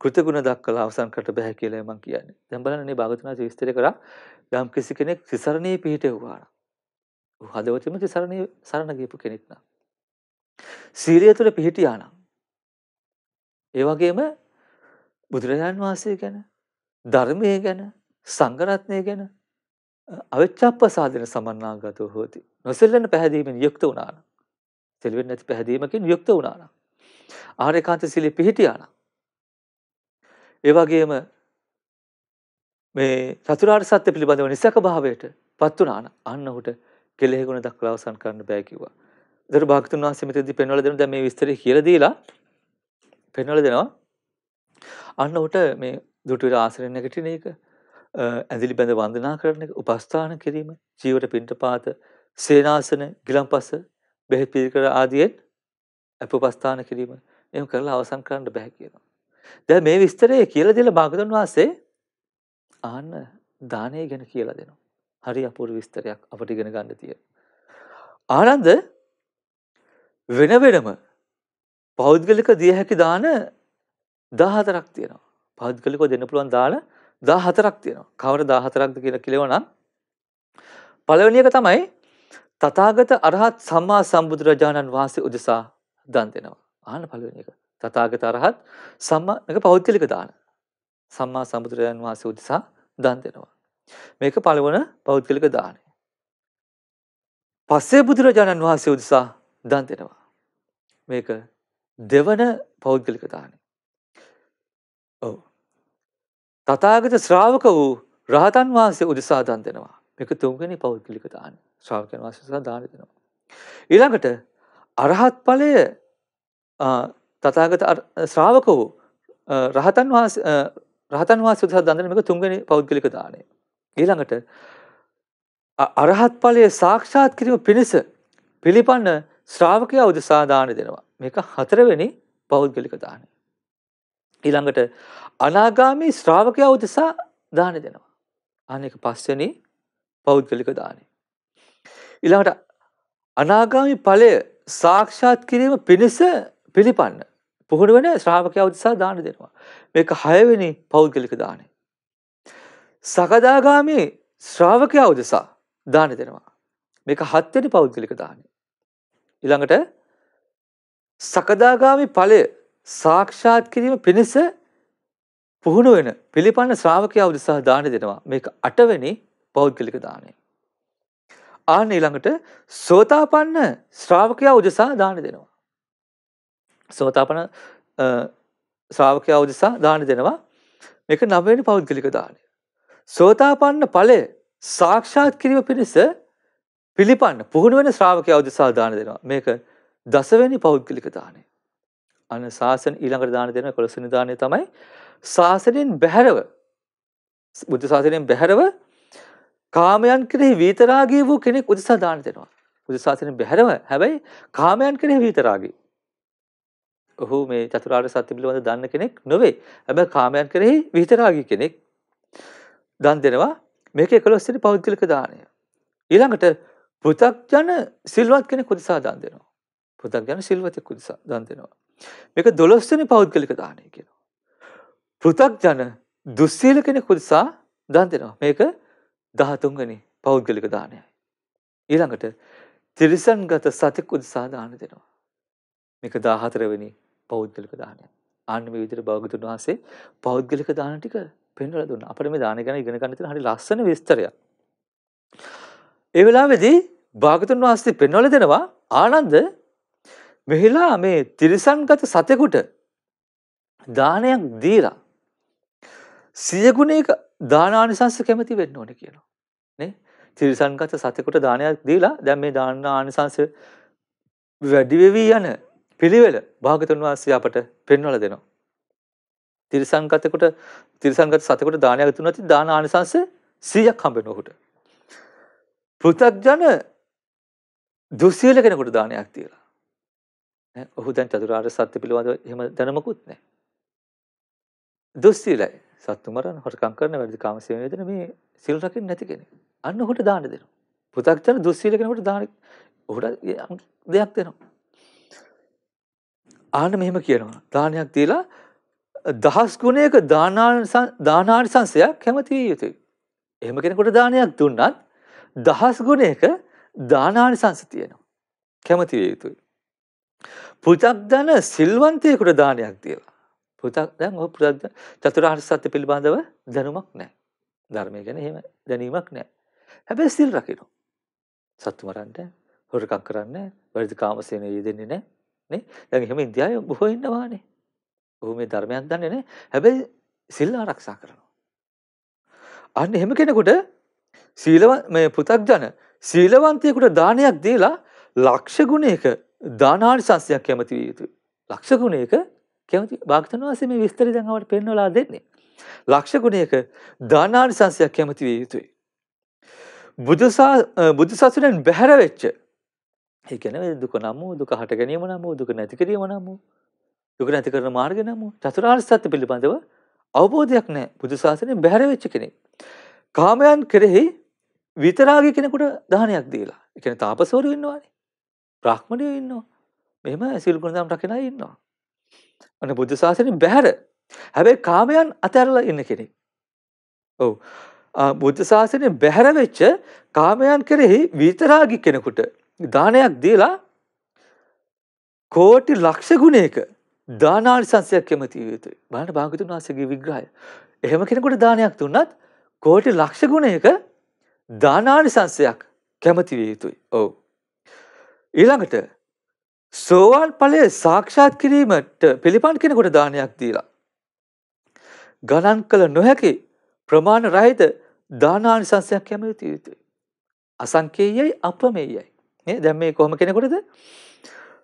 කෘතගුණ දක්වලා අවසන් කරට බෑ කියලා මම කියන්නේ. දැන් බලන්න මේ භාගතුන් වහන්සේ විස්තර කරා යම් කිසි කෙනෙක් ත්‍රිසරණේ පිහිටෙවුවා. ඔහු හදවතේම ත්‍රිසරණේ සරණ ගියපු කෙනෙක් නම්. සීලය තුළ පිහිටියා නම්. ඒ වගේම බුදුරජාන් වහන්සේ ගැන ධර්මය ගැන සංඝරත්නය ගැන අවිච්ඡප්පසාදින සමන්නාගතෝ හෝති. නොසෙල්ලෙන පැහැදීමෙන් යුක්ත වුණා නම් සෙල්වෙන්නේ නැති පැහැදීමකින් යුක්ත වුණා නම් ආරේකාන්ත සිලී පිහිටියා නම් ඒ වගේම මේ චතුරාර්ය සත්‍ය පිළිබඳව නිසක භාවයට පත් වුණා නම් අන්න ඔහුට කෙලෙහි ගුණ දක්වලා අවසන් කරන්න බෑ කිව්වා. ඒතර භාගතුන් වහන්සේ මෙතෙන්දී පෙන්වලා දෙනවා දැන් මේ විස්තරය කියලා දීලා පෙන්වලා දෙනවා. අන්න ඔහුට මේ දුටුවිර ආශ්‍රයෙන් නැගිටින එක ඇඳිලි බැඳ වන්දනා කරන එක උපස්ථාන කිරීම ජීවිත පින්තපාත සේනාසන ගිලම්පස බෙහෙත් පිළිකර ආදියෙන් අප උපස්ථාන කිරීම එහෙම කරලා අවසන් කරන්න බෑ කියනවා. දැන් මේ විස්තරය කියලා දීලා භාගතුන් වහන්සේ ආන්න දානය ගැන කියලා දෙනවා. හරි අපූර්ව විස්තරයක් අපට ඉගෙන ගන්න තියෙනවා. ආනන්ද වෙන වෙනම පෞද්ගලික දිය හැකි දාන 14ක් තියෙනවා. පෞද්ගලිකව දෙන්න පුළුවන් දාන 14 දා හතරක් තියෙනවා කවර දා හතරක්ද කියලා කිලෙවනම් පළවනියක තමයි තතාගත අරහත් සම්මා සම්බුදුරජාණන් වහන්සේ උදෙසා දන් දෙනවා ආන පළවෙනි එක තතාගත අරහත් සම්මාක පෞද්ගලික දාන සම්මා සම්බුදුරජාණන් වහන්සේ උදෙසා දන් දෙනවා මේක පළවන පෞද්ගලික දානය පස්සේ බුදුරජාණන් වහන්සේ උදෙසා දන් දෙනවා මේක දෙවන පෞද්ගලික දානය ඔව් තථාගත ශ්‍රාවක වූ රහතන් වහන්සේ උදෙසා දන් දෙනවා. මේක තුන්වෙනි පෞද්ගලික දාන. ශ්‍රාවකයන් වහන්සේ උදෙසා දාන දෙනවා. ඊළඟට අරහත් ඵලය තථාගත ශ්‍රාවක වූ රහතන් වහන්සේ රහතන් වහන්සේ උදෙසා දන් දෙන මේක තුන්වෙනි පෞද්ගලික දාණය. ඊළඟට අරහත් ඵලයේ සාක්ෂාත් කිරීම පිණිස පිළිපන්න ශ්‍රාවකයා උදෙසා දාන දෙනවා. මේක හතරවෙනි පෞද්ගලික දාණය. ඊළඟට අනාගාමී ශ්‍රාවකයා උදෙසා දාන දෙනවා. අනේක පස්වෙනි පෞද්ගලික දානය. ඊළඟට අනාගාමී ඵලය සාක්ෂාත් කිරීම පිණිස පිළිපන්න. පුහුණු වෙන ශ්‍රාවකයා උදෙසා දාන දෙනවා. මේක හයවෙනි පෞද්ගලික දානය. සකදාගාමී ශ්‍රාවකයා උදෙසා දාන දෙනවා. මේක හත්වෙනි පෞද්ගලික දානය. ඊළඟට සකදාගාමි ඵලය සාක්ෂාත් කිරීම පිණිස පුහුණු වෙන පිළිපන්න ශ්‍රාවකයා උදෙසා දාන දෙනවා. මේක අටවෙනි පෞද්ගලික දානය. ආන්න ඊළඟට සෝතාපන්න ශ්‍රාවකයා උදෙසා දාන දෙනවා. සෝතාපන ශ්‍රාවකයා උදෙසා දාන දෙනවා. මේක නවවෙනි පෞද්ගලික දානය. සෝතාපන්න ඵලය සාක්ෂාත් කිරීම පිණිස පිළිපන්න පුහුණු වෙන ශ්‍රාවකයා උදෙසා දාන දෙනවා. මේක දසවෙනි පෞද්ගලික දානය. අන ශාසන ඊළඟට දාන දෙන 11 දානය තමයි ශාසනයෙන් බැහැරව බුද්ධ ශාසනයෙන් බැහැරව කාමයන් කෙරෙහි වීතරාගී වූ කෙනෙක් උදෙසා දාන දෙනවා. බුද්ධ ශාසනයෙන් බැහැරව හැබැයි කාමයන් කෙරෙහි වීතරාගී. ඔහු මේ චතුරාර්ය සත්‍ය පිළිබඳ දන්න කෙනෙක් නොවේ. හැබැයි කාමයන් කෙරෙහි වීතරාගී කෙනෙක් දන් දෙනවා. මේක 11 වෙනි පෞද්ගලික දාණය. ඊළඟට පෘථග්ජන සිල්වත් කෙනෙක් උදෙසා දන් දෙනවා. පෘථග්ජන සිල්වතෙක් උදෙසා දන් දෙනවා. මේක 12 වෙනි පෞද්ගලික දාණය කියන පෘථග්ජන දුස්සීල කෙනෙක් උදෙසා දන් දෙනවා. මේක 13 වෙනි පෞද්ගලික දානයයි. ඊළඟට තිරිසන්ගත සතෙක් උදෙසා දාන දෙනවා. මේක 14 වෙනි පෞද්ගලික දානයයි. ආන්න මේ විදිහට භාගතුන් වහන්සේ පෞද්ගලික දාන ටික පෙන්වලා දුන්නා. අපිට මේ දාන ගැන ඉගෙන ගන්න තියෙන හරි ලස්සන විස්තරයක්. ඒ වෙලාවේදී භාගතුන් වහන්සේ පෙන්වලා දෙනවා ආනන්ද මෙහිලා මේ තිරිසන්ගත සතෙකුට දානයක් දීලා සියගුණයක දානානිසංස කැමති වෙන්න ඕන කියනවා. නේ? තිරිසන්ගත සතෙකුට දානයක් දීලා දැන් මේ දාන ආනිසංස වැඩි වෙවි යන පිළිවෙල භාගතුන් වහන්සේ අපට පෙන්වලා දෙනවා. තිරිසන්ගතෙකුට තිරිසන්ගත සතෙකුට දානයක් දුන්නොත් දාන ආනිසංස 100ක් හම්බෙනවා ඔහුට. පෘථග්ජන දුස්සීල කෙනෙකුට දානයක් තියලා. ඔහු දැන් චතුරාර්ය සත්‍ය පිළිබඳව එහෙම දැනමකුත් නැහැ. දුස්සීලයි. සත්තු මරන හොරකම් කරන වැඩි කාමසේවන වේදන මේ සිල් රකින්න නැති කෙනෙක්. අන්න ඔහුට දාන දෙනවා. පු탁ජන දුස්සීල කෙනෙකුට දාන ඔහුට දෙයක් දෙනවා. ආන්න මෙහෙම කියනවා. දානයක් දීලා දහස් ගුණයක දානානිසංසයක් කැමති විය යුතුයි. එහෙම කෙනෙකුට දානයක් දුන්නත් දහස් ගුණයක දානානිසංස තියෙනවා. කැමති විය යුතුයි. පු탁ජන සිල්වන්තයෙකුට දානයක් දීලා පුතක් දැන් ඔය පුතක් චතුරාර්ය සත්‍ය පිළිබඳව දැනුමක් නැහැ. ධර්මය ගැන එහෙම දැනීමක් නැහැ. හැබැයි සිල් රකින්න. සත්තු මරන්නේ හොරකම් කරන්නේ වැරදි කාමසේනේ යෙදෙන්නේ නැහැ. නේ? දැන් එහෙම ඉන්දියාවේ බොහෝ ඉන්නවානේ. ඔහු මේ ධර්මයක් දන්නේ නැහැ. හැබැයි සිල් ආරක්ෂා කරනවා. අන්න එහෙම කෙනෙකුට සීලව මේ පුතග්ජන සීලවන්තයෙකුට දානයක් දීලා ලක්ෂ ගුණයක දානානිසංසයක් කැමති විය යුතුයි. ලක්ෂ ගුණයක කැමති භාග්‍යතුන් වහන්සේ මේ විස්තරය දැන් අපට පෙන්වලා දෙන්නේ. ලක්ෂ ගුණයක දානානිසංශයක් කැමති විය යුතුයි. බුදුසා බුදුසසුනෙන් බැහැර වෙච්ච ඒ කියන්නේ දුක නම් වූ දුක හට ගැනීම නම් වූ දුක නැති කිරීම නම් වූ දුක නැති කරන මාර්ගය නම් වූ චතුරාර්ය සත්‍ය පිළිබඳව අවබෝධයක් නැහැ බුදුසසුනෙන් බැහැර වෙච්ච කෙනෙක්. කාමයන් කෙරෙහි විතරාගී කෙනෙකුට දානයක් දීලා. ඒ කියන්නේ තාපසවරු ඉන්නවානේ. බ්‍රාහ්මණයෝ ඉන්නවා. මෙහෙම සිල් ගුණ දම් රකින අය ඉන්නවා. අනේ බුද්ධ ශාසනයෙන් බැහැර. හැබැයි කාමයන් අතහැරලා ඉන්න කෙනෙක්. ඔව්. බුද්ධ ශාසනයෙන් බැහැර වෙච්ච කාමයන් කෙරෙහි විතරාගි කෙනෙකුට දානයක් දීලා කෝටි ලක්ෂ ගුණයක දානානිසංසයක් කැමති යුතුයි. බලන්න භාගතුන් වහන්සේගේ විග්‍රහය. එහෙම කෙනෙකුට දානයක් දුන්නත් කෝටි ලක්ෂ ගුණයක දානානිසංසයක් කැමති විය යුතුයි. ඔව්. ඊළඟට සෝවාන් පලය සාක්ෂාත් කිරීමට පිළිපන් කෙනකොට දානයක් දීලා. ගණන් කළ නොහැකි ප්‍රමාණ රහිත දානානිසංසයක් කැමති යුතුයි. අසංකේයයි අපමෙයයි. දැම් මේ කොහොම කෙනකොටද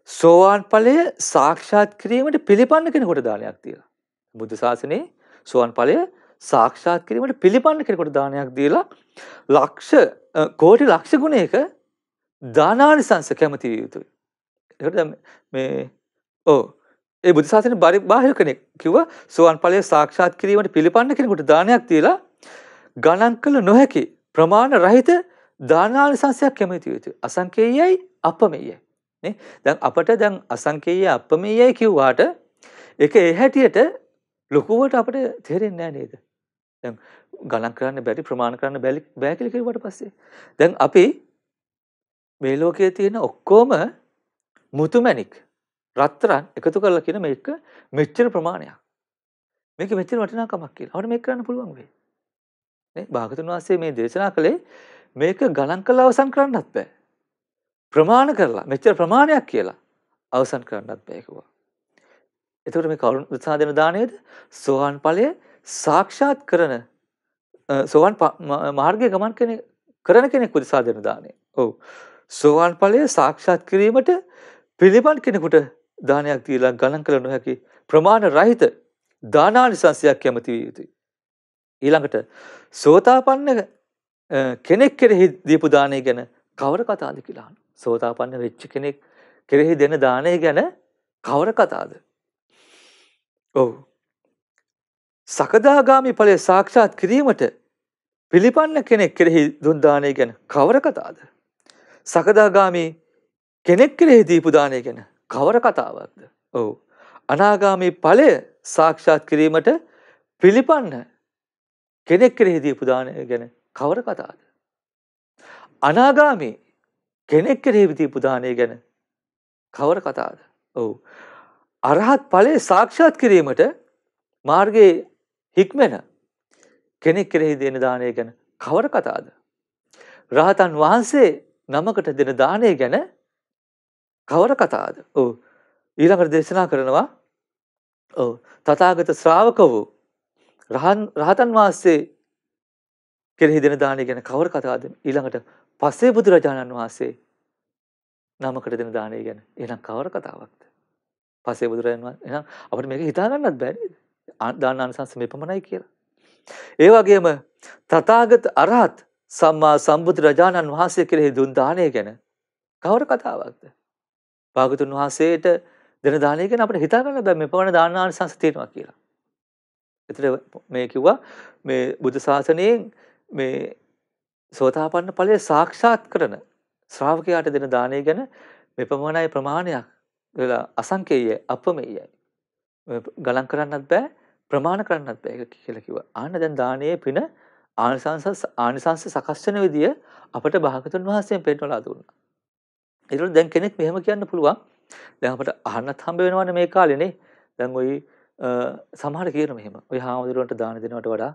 සෝවාන් පලය සාක්ෂාත් කිරීමට පිළිපන්න කෙනකොට දානයක් දීලා. බුද්ධ ශාසනයේ සෝවාන් පලය සාක්ෂාත් කිරීමට පිළිපන්න කෙනකොට දානයක් දීලා ලක්ෂ කෝටි ලක්ෂ ගුණයක දානානිසංස කැමති යුතුයි. එට මේ ඕ ඒ බුදුසාසන බරි බාහිර කෙනෙක් කිව සුවන් පලය සාක්ෂාත් කිරීමට පිළිපන්න කෙනෙකුට දානයක් තියලා ගණන් කළ නොහැකි ප්‍රමාණ රහිත දානානිසංසයක් කැමති යුතු. අසංකේයයි අපමෙයයි. දැන් අපට දැන් අසංකේය අපමෙයයි කිව්වාට එක ඒ හැටියට ලොකුවට අපට තේරෙන්නේ නෑ නේද. දැන් ගණන් කරන්න බැරි ප්‍රමාණ කරන්න බැලි බෑකිලි කිරුවට පස්සේ. දැන් අපි මේ ලෝකයේ තියෙන ඔක්කොම මුතුමැණික් රත්තරන් එකතු කරලා කියන මේක මෙච්චර ප්‍රමාණයක්. මේක මෙච්චර වටිනාකමක් කියලා. අපිට මේක කරන්න පුළුවන් වෙයි. නේ භාගතුන් වහන්සේ මේ දේශනා කළේ මේක ගණන් කරලා අවසන් කරන්නත් බෑ. ප්‍රමාණ කරලා මෙච්චර ප්‍රමාණයක් කියලා අවසන් කරන්නත් බෑ කිව්වා. එතකොට මේ කවුරුන් උත්සාහ දෙන දාණයද සෝවන් ඵලය සාක්ෂාත් කරන සෝවන් මාර්ගයේ ගමන් කරන කෙනෙක් උත්සාහ දෙන දාණය. ඔව්. සෝවන් ඵලය සාක්ෂාත් කිරීමට පිළිබන් කෙනෙකුට දානයක් දීලා ගණන් කළ නොහැකි ප්‍රමාණ රහිත දානානිසංසයක් යමති විය යුතුයි. ඊළඟට සෝතාපන්න කෙනෙක් කෙරෙහි දීපු දානය ගැන කවර කතාද කියලා අහනවා. සෝතාපන්න වෙච්ච කෙනෙක් කෙරෙහි දෙන දානය ගැන කවර කතාද? ඔව්. සකදාගාමි ඵලය සාක්ෂාත් කිරීමට පිළිපන්න කෙනෙක් කෙරෙහි දුන් දානය ගැන කවර කතාද? සකදාගාමි කෙනෙක් කෙරෙහි දීපු දාණය ගැන කවර කතාවක්ද? ඔව්. අනාගාමී ඵලය සාක්ෂාත් කිරීමට පිළිපන්න කෙනෙක් කෙරෙහි දීපු දාණය ගැන කවර කතාවද? අනාගාමී කෙනෙක් කෙරෙහි දීපු දාණය ගැන කවර කතාවද? ඔව්. අරහත් ඵලය සාක්ෂාත් කිරීමට මාර්ගයේ හික්මන කෙනෙක් කෙරෙහි දෙන දාණය ගැන කවර කතාවද? රහතන් වහන්සේ නමකට දෙන දාණය ගැන කවර කතාද ඕ ඊළඟට දේශනා කරනවා ඕ තතාගත ශ්‍රාවක වූ රහතන් වහන්සේ කෙරෙහි දෙන දානය ගැන කවර කතාද ඊළඟට පස්සේ බුදුරජාණන් වහන්සේ නමකට දෙන දානය ගැන එහෙනම් කවර කතාවක්ද පස්සේ බුදුරජාණන් වහන්සේ එහෙනම් අපිට මේක හිතා ගන්නත් බැරි දාන ආනිසංස මේ පමණයි කියලා ඒ වගේම තථාගත අරහත් සම්මා සම්බුදු රජාණන් වහන්සේ කෙරෙහි දුන් දාණය ගැන කවර කතාවක්ද භාගතුන් වහන්සේට දෙන දානය ගැන අපිට හිතා ගන්න බෑ මේ පවන දාන ආනිසංස තියෙනවා කියලා. ඒතර මේ කිව්වා මේ බුදු සාසනයෙන් මේ සෝතාපන්න ඵලය සාක්ෂාත් කරන ශ්‍රාවකයාට දෙන දානය ගැන මේ ප්‍රමාණයි ප්‍රමාණයක් කියලා අසංකේයයි අපමෙයයි. ගණන් කරන්නත් බෑ ප්‍රමාණ කරන්නත් බෑ කියලා කිව්වා. ආන්න දැන් දානයේ පින ආනිසංස ආනිසංස සකස් වෙන විදිය අපට භාගතුන් වහන්සේෙන් පෙන්වලා දුන්නා. ඒතර දැන් කෙනෙක් මෙහෙම කියන්න පුළුවන්. දැන් අපට අහන්නත් හම්බ වෙනවනේ මේ කාලේනේ. දැන් ওই සමහර කියන මෙහෙම. ওই හාමුදුරුවන්ට දාන දෙනවට වඩා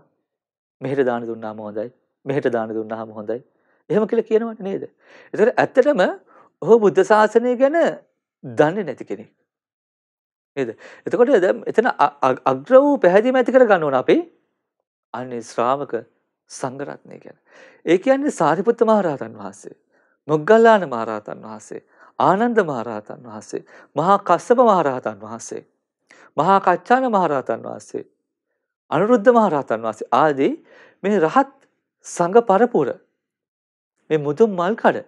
මෙහෙට දාන දුන්නාම හොඳයි. මෙහෙට දාන දුන්නාම හොඳයි. එහෙම කියලා කියනවනේ නේද? ඒතර ඇත්තටම ඔහු බුද්ධ ශාසනය ගැන දන්නේ නැති කෙනෙක්. නේද? එතකොට දැන් එතන අග්‍ර වූ පැහැදීම ඇති කර ගන්න ඕන අපි. අනේ ශ්‍රාවක සංඝරත්නය ගැන. ඒ කියන්නේ සාරිපුත්ත මහ රහතන් වහන්සේ. නොග්ගල්ලාන මහරහතන් වහන්සේ, ආනන්ද මහරහතන් වහන්සේ, මහා කස්සප මහරහතන් වහන්සේ, මහා කච්චාන මහරහතන් වහන්සේ, අනුරුද්ධ මහරහතන් වහන්සේ ආදී මේ රහත් සංඝ පරපුර මේ මුදුන් මල් කඩ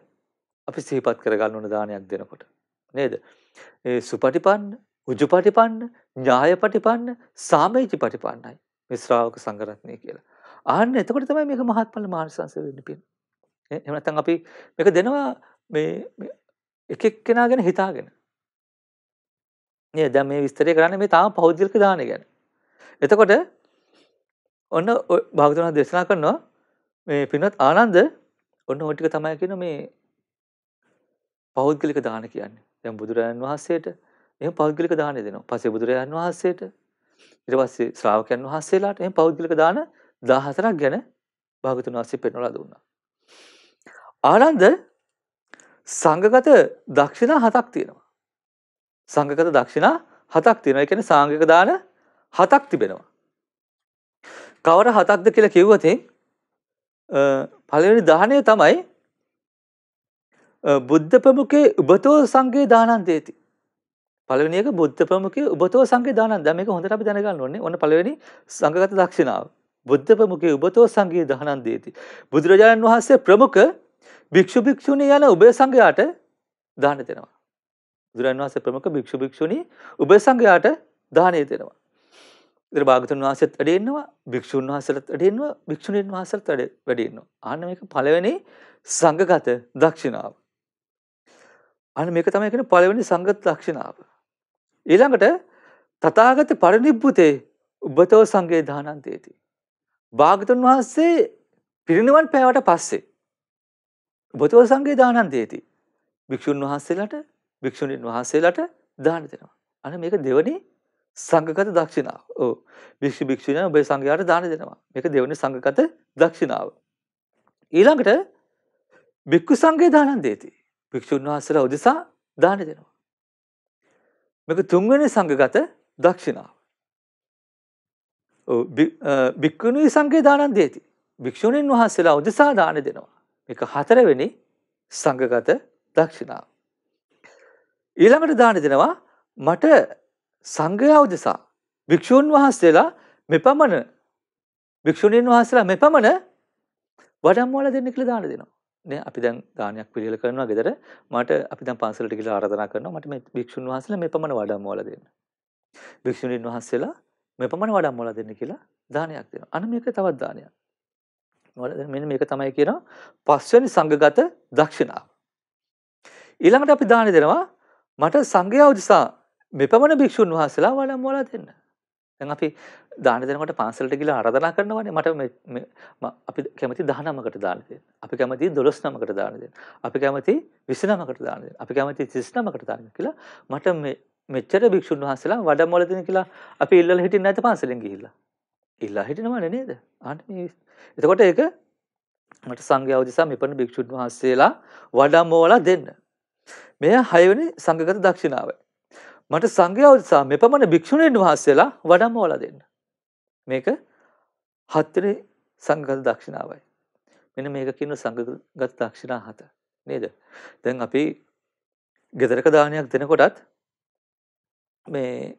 අපි සිහිපත් කරගන්න ඕන දානයක් දෙනකොට නේද? ඒ සුපටිපන්න, උජුපටිපන්න, ඥායපටිපන්න, සාමේජිපටිපන්නයි මේ ශ්‍රාවක සංඝරත්නය කියලා. ආන්න එතකොට තමයි මේක මහත්ඵල මානසංශ වෙන්න පින්නේ. එහෙම නැත්නම් අපි මේක දෙනවා මේ එක එක්කෙනා ගැන හිතාගෙන. නේද? දැන් මේ විස්තරය කරන්නේ මේ තාම පෞද්ගලික දාන ගැන. එතකොට ඔන්න භාගතුන් දේශනා කරනවා මේ පින්වත් ආනන්ද ඔන්න ওই ටික තමයි කියන මේ පෞද්ගලික දාන කියන්නේ. දැන් බුදුරජාණන් වහන්සේට එහෙම පෞද්ගලික දාන දෙනවා. පස්සේ බුදුරජාණන් වහන්සේට ඊට පස්සේ ශ්‍රාවකයන් වහන්සේලාට එහෙම පෞද්ගලික දාන 14ක් ගැන භාගතුන් වහන්සේ පෙන්වලා දුන්නා. ආනන්ද සංගගත දක්ෂිනා හතක් තියෙනවා. සංගගත දක්ෂිනා හතක් තියෙනවා. ඒ කියන්නේ සාංගික දාන හතක් තිබෙනවා. කවර හතක්ද කියලා කිව්වොත් පළවෙනි දාහණය තමයි බුද්ධ ප්‍රමුඛේ උබතෝ සංඝේ දානං දේති. පළවෙනි එක බුද්ධ ප්‍රමුඛේ උබතෝ සංඝේ දානං. දැන් මේක හොඳට අපි දැනගන්න ඕනේ. ඔන්න පළවෙනි සංඝගත දක්ෂිනාව. බුද්ධ ප්‍රමුඛේ උබතෝ සංඝේ දානං දේති. බුදුරජාණන් වහන්සේ ප්‍රමුඛ භික්ෂු භික්ෂුණී යන ඔබේ සංඝයාට දාන දෙනවා. බුදුරන් වහන්සේ ප්‍රමුඛ භික්ෂු භික්ෂුණී ඔබේ සංඝයාට දානය දෙනවා. ඉතින් භාගතුන් වහන්සේත් වැඩ ඉන්නවා, භික්ෂුන් වහන්සේලත් වැඩ ඉන්නවා, භික්ෂුණීන් වහන්සේලත් වැඩ ඉන්නවා. ආන්න මේක පළවෙනි සංඝගත දක්ෂිනාව. අන්න මේක තමයි කියන්නේ පළවෙනි සංඝගත දක්ෂිනාව. ඊළඟට තථාගත පරිනිබ්බුතේ උබතෝ සංඝේ දානන්තේති. භාගතුන් වහන්සේ පිරිනිවන් පෑවට පස්සේ උපතෝ සංඝේ දානං දේති. භික්ෂුන් වහන්සේලාට භික්ෂුණීන් වහන්සේලාට දාන දෙනවා. අනේ මේක දෙවනි සංඝගත දක්ෂිනාව. ඔව්. භික්ෂු භික්ෂුණීන් ඔබේ සංඝයාට දාන දෙනවා. මේක දෙවනි සංඝගත දක්ෂිනාව. ඊළඟට භික්ඛු සංඝේ දානං දේති. භික්ෂුන් වහන්සේලා උදෙසා දාන දෙනවා. මේක තුන්වෙනි සංඝගත දක්ෂිනාව. ඔව් භික්ඛුණී සංඝේ දානං දේති. භික්ෂුණීන් වහන්සේලා උදෙසා දාන දෙනවා. මේක හතරවෙනි සංගගත දක්ෂිණාව. ඊළඟට දාන දෙනවා මට සංඝයා උදෙසා භික්ෂූන් වහන්සේලා මෙපමණ භික්ෂුණීන් වහන්සේලා මෙපමණ වඩම්වල දෙන්න කියලා දාන දෙනවා. නේ අපි දැන් දානයක් පිළිල කරනවා ගෙදර මට අපි දැන් පන්සලට ගිහලා ආරාධනා කරනවා මට මේ භික්ෂුන් වහන්සේලා මෙපමණ වඩම්වල දෙන්න. භික්ෂුණීන් වහන්සේලා මෙපමණ වඩම්වල දෙන්න කියලා දානයක් දෙනවා. අන්න මේක තවත් දානයක්. මෙන්න මේක තමයි කියන පස්වෙනි සංගගත දක්ෂිනාව. ඊළඟට අපි දාන දෙනවා මට සංඝයා උදෙසා මෙපමණ භික්ෂුන් වහන්සේලා වළම්වලා දෙන්න. දැන් අපි දාන දෙනකොට පන්සලට ගිහලා ආරාධනා කරනවානේ මට අපි කැමති 19කට දාන දෙන්න. අපි කැමති 129කට දාන දෙන්න. අපි කැමති 29කට දාන දෙන්න. අපි කැමති 39කට දාන දෙන්න කියලා මට මේ මෙච්චර භික්ෂුන් වහන්සේලා වඩම්වල දෙන කියලා අපි ඉල්ලලා හිටින්න නැත පන්සලෙන් ගිහිල්ලා. ඉල්ලා හිටිනවන නේද අන්න එතකොට ඒක මට සංඝයවදිසා මෙපන භික්‍ෂූන් වහන්සේලා වඩා මෝලා දෙන්න. මෙය හයවනි සංගගත දක්ෂිණාව. මට සංඝයවදිසා මෙපමණ භික්‍ෂුණයෙන් වහන්සේලා වඩා මෝලා දෙන්න. මේක හත්තර සංගත දක්ෂිණාවයි. මෙන මේක කියන්න සංගගත දක්ෂිණා හත නේද. දැන් අපි ගෙදරක දානයක් දෙනකොටත් මේ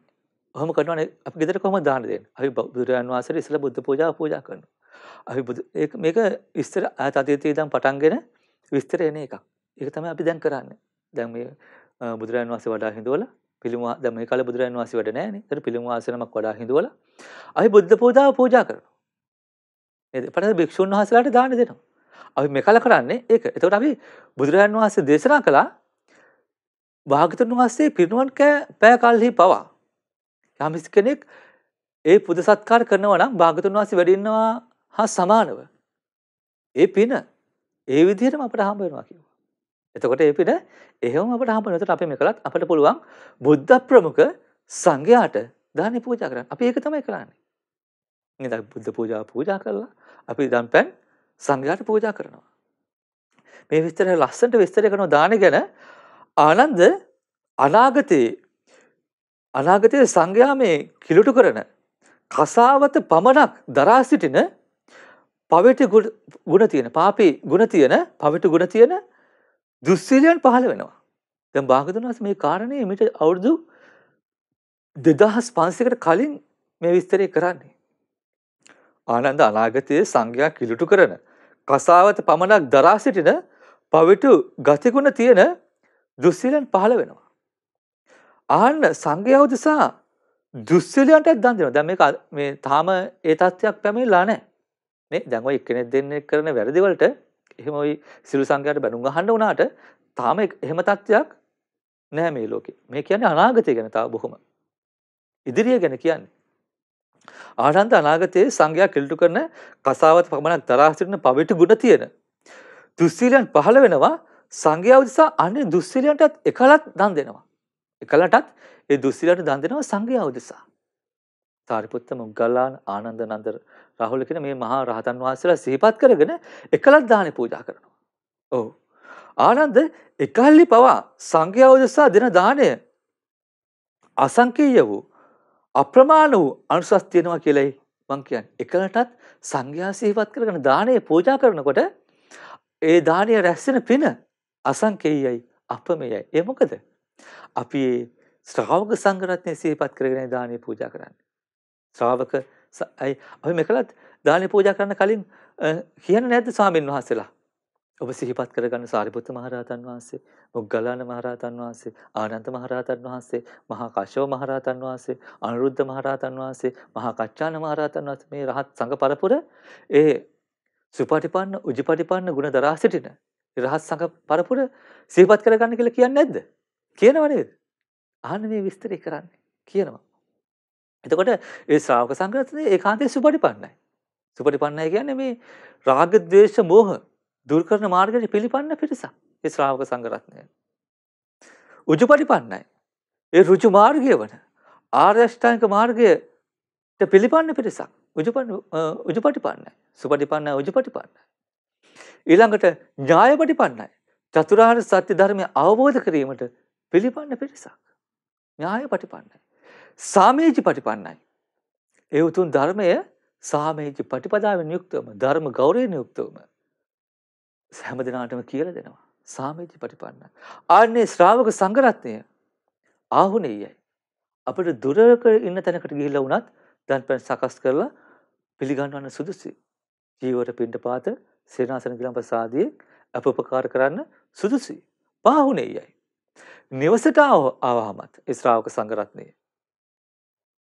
ඔහම කරනවා අපි ගෙදර කොහොමද දාන්න දෙන්නේ? අපි බුදුරජාන් වහන්සේට ඉස්සලා බුද්ධ පූජා පූජා කරනවා. අපි බුදු ඒක මේක ඉස්සර ඈත අතීතයේ ඉඳන් පටන්ගෙන විස්තර එන එකක්. ඒක තමයි අපි දැන් කරන්නේ. දැන් මේ බුදුරජාන් වහන්සේ වඩා හිඳවලා පිළිම දැන් මේ කාලේ බුදුරජාන් වහන්සේ වැඩ නැහැ නේ. ඒතර පිළිම ආසනමක් වඩා හිඳවලා අපි බුද්ධ පූජා පූජා කරනවා. නේද? පටන් භික්ෂුන් වහන්සේලාට දාන්න දෙනවා. අපි මෙකල කරන්නේ ඒක. එතකොට අපි බුදුරජාන් වහන්සේ දේශනා කළා භාගතුන් වහන්සේ පිරිනුවන් කෑ පෑ කල්හි පවා යම්ස් කෙනෙක් ඒ පුද සත්කාර කරනවා නම් භාගතුන් වහන්සේ වැඩින්නවා හා සමානව. ඒ පින ඒ විදිහටම අපට හම්බ වෙනවා කිව්වා. එතකොට ඒ පින එහෙම අපට හම්බ වෙනවා. එතකොට අපි මේකලත් අපිට පුළුවන් බුද්ධ ප්‍රමුඛ සංඝයාට දානේ පූජා කරන්න. අපි ඒක තමයි කරන්නේ. නේද? බුද්ධ පූජා පූජා කරලා අපි දන්පැන් සංඝයාට පූජා කරනවා. මේ විස්තරය ලස්සනට විස්තර කරන දානේ ගැන ආනන්ද අනාගතේ අනාගතයේ සංඝයා මේ කිලුට කරන කසාවත පමණක් දරා සිටින පවිට ගුණ තියෙන පාපී ගුණ තියෙන පවිට ගුණ තියෙන දුස්සීලයන් පහළ වෙනවා. දැන් භාගතුන් වහන්සේ මේ කාරණේ මිට අවුරුදු 2500කට කලින් මේ විස්තරය කරන්නේ. ආනන්ද අනාගතයේ සංඝයා කිලුට කරන කසාවත පමණක් දරා සිටින පවිතු ගතිගුණ තියෙන දුස්සීලයන් පහළ වෙනවා. ආන්න සංඝයව දෙසා දුස්සලයන්ට දන් දෙනවා. දැන් මේක මේ තාම ඒ තත්ත්වයක් පැමිණලා නැහැ. මේ දැන් ඔය එක්කෙනෙක් දෙන්නෙක් කරන වැරදි වලට එහෙම ওই සිළු සංඝයාට බැනුම් අහන්න වුණාට තාම එහෙම තත්ත්වයක් නැහැ මේ ලෝකේ. මේ කියන්නේ අනාගතය ගැන තාම බොහොම ඉදිරිය ගැන කියන්නේ. ආනන්ද අනාගතයේ සංඝයා කිලුට කරන කසාවත් පමණක් දරා සිටින පවිට ගුණ තියෙන දුස්සීලයන් පහළ වෙනවා සංඝයා උදෙසා අනේ දුස්සීලයන්ටත් එකලක් දන් දෙනවා. කළටත් ඒ දුස්සීලට දන් දෙනවා සංඝයා උදෙසා. සාරිපුත්ත මොග්ගල්ලාන ආනන්ද නන්ද රාහුල කියන මේ මහා රහතන් වහන්සේලා සිහිපත් කරගෙන එකලක් දානෙ පූජා කරනවා. ඔව්. ආනන්ද එකල්ලි පවා සංඝයා උදෙසා දෙන දාණය අසංකීය වූ අප්‍රමාණ වූ අනුසස් තියෙනවා කියලයි මං කියන්නේ. එකලටත් සංඝයා සිහිපත් කරගෙන දාණය පූජා කරනකොට ඒ දාණය රැස් වෙන පින අසංකේයයි අපමෙයයි. ඒ මොකද? අපි ශ්‍රාවක සංඝරත්නය සිහිපත් කරගෙන දානය පූජා කරන්න. ශ්‍රාවක අයි අපි මෙකලත් දානය පූජා කරන්න කලින් කියන නැද්ද ස්වාමීන් වහන්සේලා ඔබ සිහිපත් කරගන්න සාරිපුත්ත මහරහතන් වහන්සේ, මොග්ගල්ලාන මහරහතන් වහන්සේ, ආනන්ද මහරහතන් වහන්සේ, මහා කශ්‍යප මහරහතන් වහන්සේ, අනුරුද්ධ මහරහතන් වහන්සේ, මහා කච්චාන මහරහතන් වහන්සේ මේ රහත් සංඝ පරපුර ඒ සුපටිපන්න, උජිපටිපන්න ගුණ දරා සිටින රහත් සංඝ පරපුර සිහිපත් කරගන්න කියලා කියන්නේ නැද්ද? කියනව නේද? ආන්න මේ විස්තරය කරන්නේ කියනවා. එතකොට ඒ ශ්‍රාවක සංඝරත්නය ඒකාන්තයෙන් සුපටිපන්නයි. සුපටිපන්නයි කියන්නේ මේ රාග ద్వේෂ මෝහ දුරු කරන මාර්ගයට පිළිපන්න පිරිසක්. ඒ ශ්‍රාවක සංඝරත්නය. උජුපටිපන්නයි. ඒ ඍජු මාර්ගය වන ආර්ය අෂ්ටාංගික මාර්ගයට පිළිපන්න පිරිසක්. උජුපන්න උජුපටිපන්නයි. සුපටිපන්නයි උජුපටිපන්නයි. ඊළඟට ඥායපටිපන්නයි. චතුරාර්ය සත්‍ය ධර්මය අවබෝධ කිරීමට පිළිපන්න පිරිසක්. ඥාය පටිපන්නයි. සාමේජි පටිපන්නයි. ඒ උතුම් ධර්මය සාමේජි පටිපදාවෙන් යුක්තවම ධර්ම ගෞරවයෙන් යුක්තවම හැම දිනාටම කියලා දෙනවා. සාමේජි පටිපන්න. ආන්නේ ශ්‍රාවක සංඝරත්නය ආහුණෙයයි. අපිට දුරක ඉන්න තැනකට ගිහිල්ලා වුණත් දැන් පෙන් සකස් කරලා පිළිගන්වන්න සුදුසුයි. ජීවර පින්ඩපාත සේනාසන ගිලම්පස ආදී අප උපකාර කරන්න සුදුසුයි. පාහුණෙයයි. නිවසට ආවහමත් ශ්‍රාවක සංගරත්නය.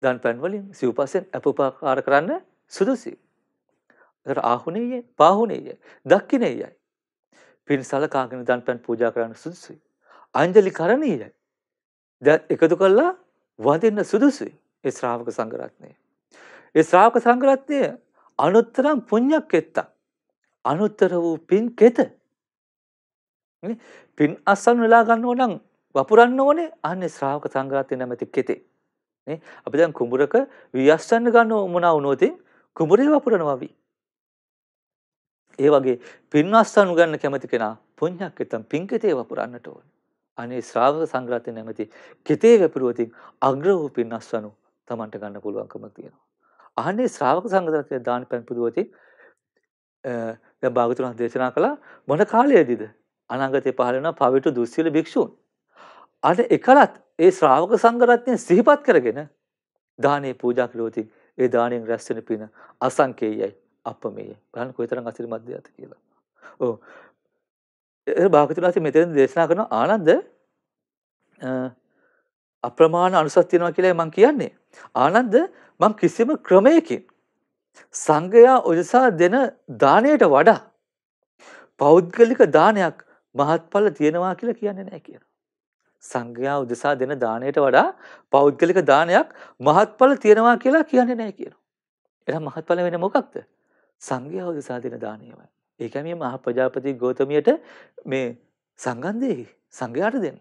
දන් පැන්වලින් සිව්පසෙන් ඇපපාකාර කරන්න සුදුසි. දට ආහුනේය පාහුනේය දක්කිනේයයි. පින් සලකාගෙන දන් පැන් පූජා කරන්න සුදුසුයි. අංජලි කරණීයයි. දැත් එකතු කල්ලා වඳන්න සුදුසුයි ඒ ශ්‍රාවක සංගරත්නය. ඒ ශ්‍රාවක සංගරත්නය අනුත්තරම් පුං්ඥක් එත්තා. අනුත්තර වූ පින් කෙත. පින් අස්සන් වෙලා ගන්න ඕනං වපුරන්න ඕනේ අන්නේ ශ්‍රාවක සංඝරත්නය නැමැති කෙතේ. නේ? අපි දැන් කුඹරක වියස්සන්න ගන්න උමනා වුණොත් කුඹරේ වපුරනවා වි. ඒ වගේ පින්වස්සන් උගන්න කැමති කෙනා පුණ්‍යක් නැත්නම් පින්කෙතේ වපුරන්නට ඕනේ. අනේ ශ්‍රාවක සංඝරත්නය නැමැති කෙතේ වපුරුවොතින් අග්‍ර වූ පින්වස්සනු Tamanට ගන්න පුළුවන්කම තියෙනවා. අහන්නේ ශ්‍රාවක සංඝරත්නය දාන පෙන් පුදුවොතින් දැන් භාගතුන් දේශනා කළා මොන කාලයේදීද අනාගතේ පහළ වෙන පවිතු දුස්සීල භික්ෂූන් අද එකලත් ඒ ශ්‍රාවක සංඝරත්නය සිහිපත් කරගෙන දානේ පූජා කළොතින් ඒ දාණයෙන් රැස් වෙන පින අසංකේයයි අපමේයයි. බලන්න කොයිතරම් අසිරිමත් දෙයක්ද කියලා. ඔව්. ඒ භාගතුනාසි මෙතෙන් දේශනා කරන ආනන්ද අප්‍රමාණ අනුසස් තියනවා කියලා මම කියන්නේ. ආනන්ද මම කිසිම ක්‍රමයකින් සංඝයා උදෙසා දෙන දාණයට වඩා පෞද්ගලික දානයක් මහත්ඵල තියෙනවා කියලා කියන්නේ නැහැ කියලා. සංඝයා උදෙසා දෙන දාණයට වඩා පෞද්ගලික දානයක් මහත්ඵල තියෙනවා කියලා කියන්නේ නැහැ කියනවා. එහෙනම් මහත්ඵල වෙන්නේ මොකක්ද? සංඝයා උදෙසා දෙන දාණයමයි. ඒකයි මේ මහ ප්‍රජාපති ගෞතමියට මේ සංගන්ධේ සංඝයාට දෙන්න.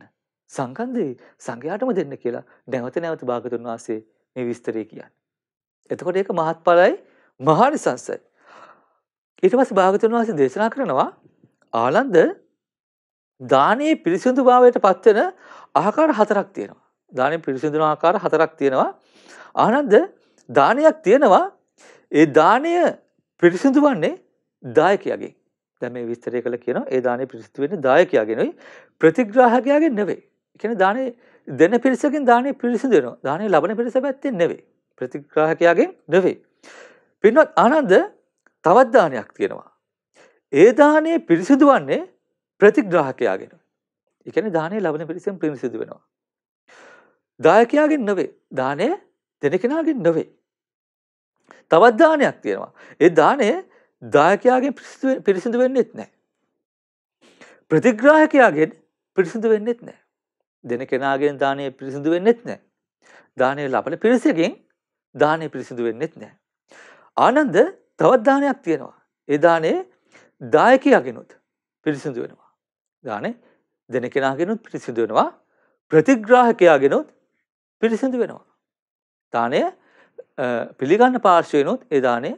සංගන්ධේ සංඝයාටම දෙන්න කියලා නැවත නැවත භාගතුන් වහන්සේ මේ විස්තරය කියන්නේ. එතකොට ඒක මහත්ඵලයි මහානිසංසයි. ඊට පස්සේ භාගතුන් වහන්සේ දේශනා කරනවා ආනන්ද දානයේ පිරිසිදු භාවයට පත්වෙන ආකාර හතරක් තියෙනවා. දානය පිරිසිදුන ආකාර හතරක් තියෙනවා. ආනන්ද දානයක් තියෙනවා ඒ දානය පිරිසිදු වන්නේ දායකයාගේ දැම විස්තරය කළ කියන ඒ දානය පිරිසිදු වෙන දායකයාගෙනයි ප්‍රතිග්‍රාහකයාගෙන් නෙවේ. එකන දානය දෙන පිරිසකින් දානය පිරිසිදුවෙන දානය ලබන පිරිස පැත්තෙන් නෙවේ ප්‍රතිග්‍රාහකයාගෙන් නෙවේ. පින්වත් ආනන්ද තවත් දානයක් තියෙනවා. ඒ දානය පිරිසිදු වන්නේ ප්‍රතිග්‍රාහකයාගෙන. ඒ කියන්නේ දානේ ලබන පිරිසෙන් පින් සිදු වෙනවා. දායකයාගෙන් නෙවෙයි. දානේ දෙන කෙනාගෙන් නෙවෙයි. තවත් දානයක් තියෙනවා. ඒ දානේ දායකයාගෙන් පිරිසිදු වෙන්නෙත් නැහැ. ප්‍රතිග්‍රාහකයාගෙන් පිරිසිදු වෙන්නෙත් නැහැ. දෙන කෙනාගෙන් දානේ පිරිසිදු වෙන්නෙත් නැහැ. දානේ ලබන පිරිසකින් දානේ පිරිසිදු වෙන්නෙත් නැහැ. ආනන්ද තවත් දානයක් තියෙනවා. ඒ දානේ දායකයාගෙනුත් පිරිසිදු වෙනවා. ගානේ දෙන කෙනාගෙනුත් පිරිසිදු වෙනවා ප්‍රතිග්‍රාහකයාගෙනුත් පිරිසිදු වෙනවා. දානය පිළිගන්න පාර්ශවයනුත් ඒ දානය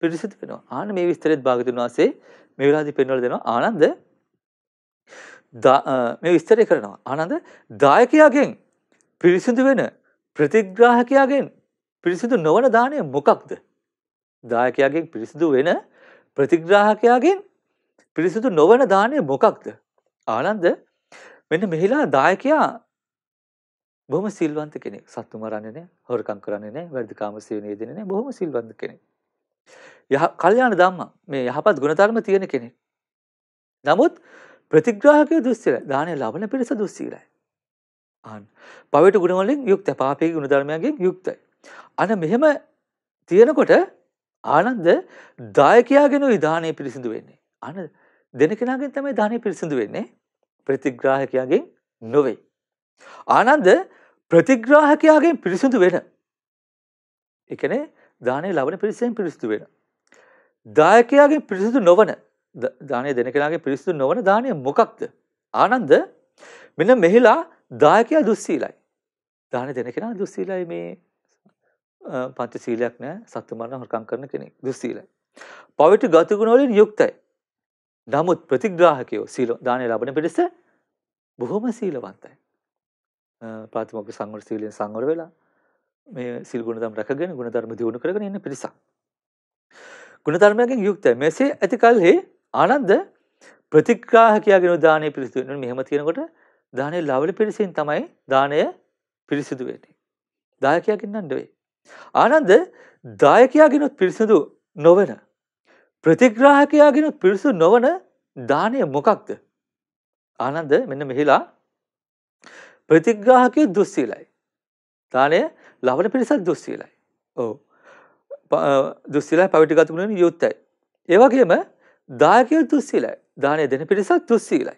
පිරිසිදු වෙනවා. ආන මේ විස්තරෙත් භාගතුන් වහන්සේ මේ වෙලාවේදී පෙන්වලා දෙනවා ආනන්ද මේ විස්තරය කරනවා. ආනන්ද දායකයාගෙන් පිරිසිදු වෙන ප්‍රතිග්‍රාහකයාගෙන් පිරිසිදු නොවන දානය මොකක්ද? දායකයාගෙන් පිරිසිදු වෙන ප්‍රතිග්‍රාහකයාගෙන් පිරිසිදු නොවන දානය මොකක්ද? ආනන්ද මෙන්න මෙහිලා දායකයා බොහොම සිල්වන්ත කෙනෙක්. සත්තු මරන්නේ නැහැ, හොරකම් කරන්නේ නැහැ, වර්ධකාම සේවනය දෙන්නේ නැහැ. බොහොම සිල්වන්ත කෙනෙක්. යහ කල්යාණ ධම්ම මේ යහපත් ගුණධර්ම තියෙන කෙනෙක්. නමුත් ප්‍රතිග්‍රාහකය දුස්සීලයි. දානය ලබන පිරිස දුස්සීලයි. අහන්න. පවයට ගුණ වලින් යුක්ත පාපයේ ගුණ ධර්මයන්ගෙන් යුක්තයි. අන මෙහෙම තියෙනකොට ආනන්ද දායකයාගෙන විධානය පිරිසිදු වෙන්නේ. අන දෙන කෙනාගෙන් තමයි දානය පිරිසිදු වෙන්නේ. ප්‍රතිග්‍රාහකයාගෙන් නොවේ. ආනන්ද ප්‍රතිග්‍රාහකයාගෙන් පිරිසිදු වෙන. එකන දානය ලබන පිරිසෙන් පිරිසිදු වෙන. දායකයාගේ පිරිසිදු නොවන දානය දෙන කෙනගේ පිරිසිදු නොවන දානය මොකක්ද. ආනන්ද මෙන මෙහිලා දායකයා දුස්සීලයි. දාන දෙන කෙනා දුස්සීලයි මේ පංච සීලයක් නෑ සත්තුමරණ හොරකං කරන කෙනෙක් දුස්සීලයි. පවිට ගතුගුණවලින් යුක්තයි. නමුත් ප්‍රතිග්‍රාහකයෝ සීල දානය ලබන පිරිස බොහොම සීලවන්තයි. ප්‍රාථමික සංවර සීලෙන් සංවර වෙලා මේ සිල් ගුණධම් රැකගෙන ගුණධර්ම දියුණු කරගෙන ඉන්න පිරිසක්. ගුණධර්මයෙන් යුක්තයි. මෙසේ ඇති කලෙහි ආනන්ද ප්‍රතිග්‍රාහකයාගෙන දානය පිරිසිදු වෙනවා. මෙහෙම තියෙනකොට දානය ලබන පිරිසෙන් තමයි දානය පිරිසිදු වෙන්නේ. දායකයාගෙන් නන් නෙවෙයි. ආනන්ද දායකයාගෙනුත් පිරිසිදු නොවන ප්‍රතිග්‍රාහකයාගෙනුත් පිරිසු නොවන දානය මොකක්ද. ආනන්ද මෙන්න මෙහිලා ප්‍රතිග්‍රාහකය දුස්සීලයි. දානය ලබන පිරිසත් දුස්සීලයි. ඕ දුස්සීලයි පවිටිගතුුණන යුත්තයි. ඒවගේම දායකය දුස්සීලයි දානය දෙන පිරිසත් දුස්සීලයි.